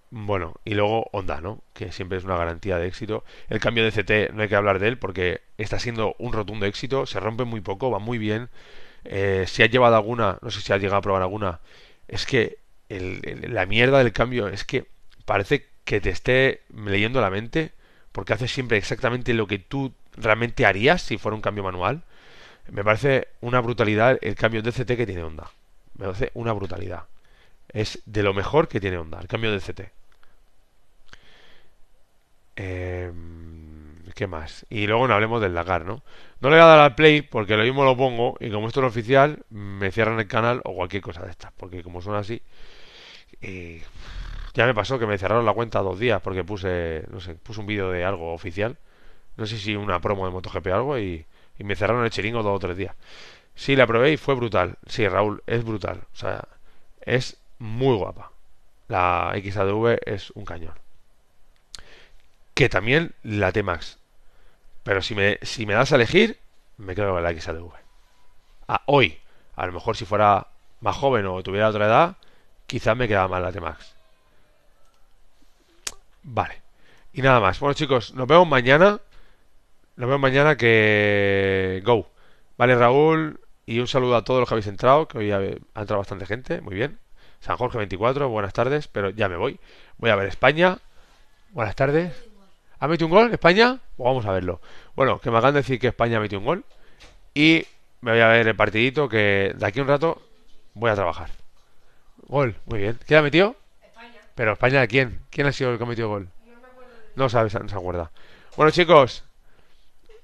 bueno, y luego Honda, ¿no? Que siempre es una garantía de éxito. El cambio de CT no hay que hablar de él porque está siendo un rotundo éxito. Se rompe muy poco, va muy bien. Eh, si ha llevado alguna, no sé si ha llegado a probar alguna, es que la mierda del cambio es que parece que te esté leyendo la mente, porque hace siempre exactamente lo que tú realmente harías si fuera un cambio manual. Me parece una brutalidad el cambio de CT que tiene onda Me parece una brutalidad. Es de lo mejor que tiene onda el cambio de Eh ¿Qué más? Y luego no hablemos del lagar ¿no? No le voy a dar al play porque lo mismo lo pongo y como esto es oficial, me cierran el canal o cualquier cosa de estas. Porque como son así, eh, ya me pasó que me cerraron la cuenta dos días porque puse, no sé, puse un vídeo de algo oficial. No sé si una promo de MotoGP o algo y, y me cerraron el chiringo dos o tres días. Sí, la probé y fue brutal. Sí, Raúl, es brutal. O sea, es muy guapa. La XADV es un cañón. Que también la T-Max pero si me, si me das a elegir, me quedo con la XATV. Ah, hoy, a lo mejor si fuera más joven o tuviera otra edad, quizás me quedaba más la T-Max. Vale. Y nada más. Bueno, chicos, nos vemos mañana. Nos vemos mañana que... Go. Vale, Raúl. Y un saludo a todos los que habéis entrado, que hoy ha entrado bastante gente. Muy bien. San Jorge 24, buenas tardes, pero ya me voy. Voy a ver España. Buenas tardes. ¿Ha metido un gol España? O pues vamos a verlo. Bueno, que me hagan decir que España ha metido un gol. Y me voy a ver el partidito que de aquí a un rato voy a trabajar. Gol, muy bien. ¿Quién ha metido? España. Pero España, ¿quién? ¿Quién ha sido el que ha metido gol? No me acuerdo. No sabes, no se acuerda. Bueno, chicos,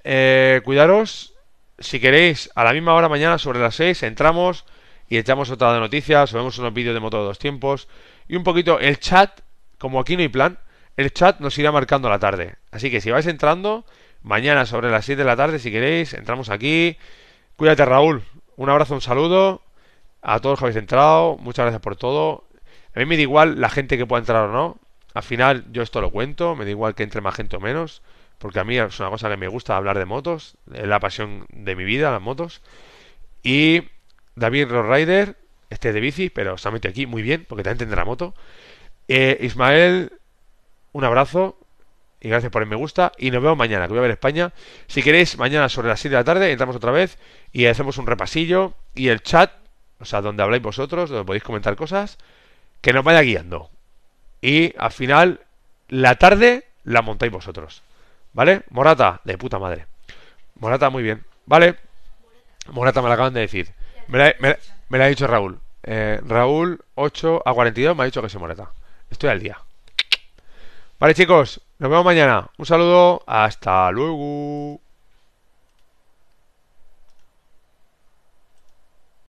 eh, cuidaros. Si queréis, a la misma hora mañana, sobre las 6, entramos y echamos otra de noticias, vemos unos vídeos de moto de dos tiempos y un poquito el chat, como aquí no hay plan, el chat nos irá marcando la tarde. Así que si vais entrando, mañana sobre las 7 de la tarde, si queréis, entramos aquí. Cuídate, Raúl. Un abrazo, un saludo. A todos los que habéis entrado, muchas gracias por todo. A mí me da igual la gente que pueda entrar o no. Al final, yo esto lo cuento, me da igual que entre más gente o menos, porque a mí es una cosa que me gusta hablar de motos, es la pasión de mi vida, las motos. Y David Rider... este es de bici, pero se ha metido aquí muy bien, porque también tendrá moto. Eh, Ismael un abrazo y gracias por el me gusta. Y nos vemos mañana, que voy a ver España. Si queréis, mañana sobre las 7 de la tarde entramos otra vez y hacemos un repasillo y el chat, o sea, donde habláis vosotros, donde podéis comentar cosas, que nos vaya guiando. Y al final, la tarde la montáis vosotros. ¿Vale? Morata, de puta madre. Morata, muy bien. ¿Vale? Morata me la acaban de decir. Me la, ha dicho Raúl. Eh, Raúl 8 a 42 me ha dicho que se Morata. Estoy al día. Vale, chicos, nos vemos mañana. Un saludo, hasta luego.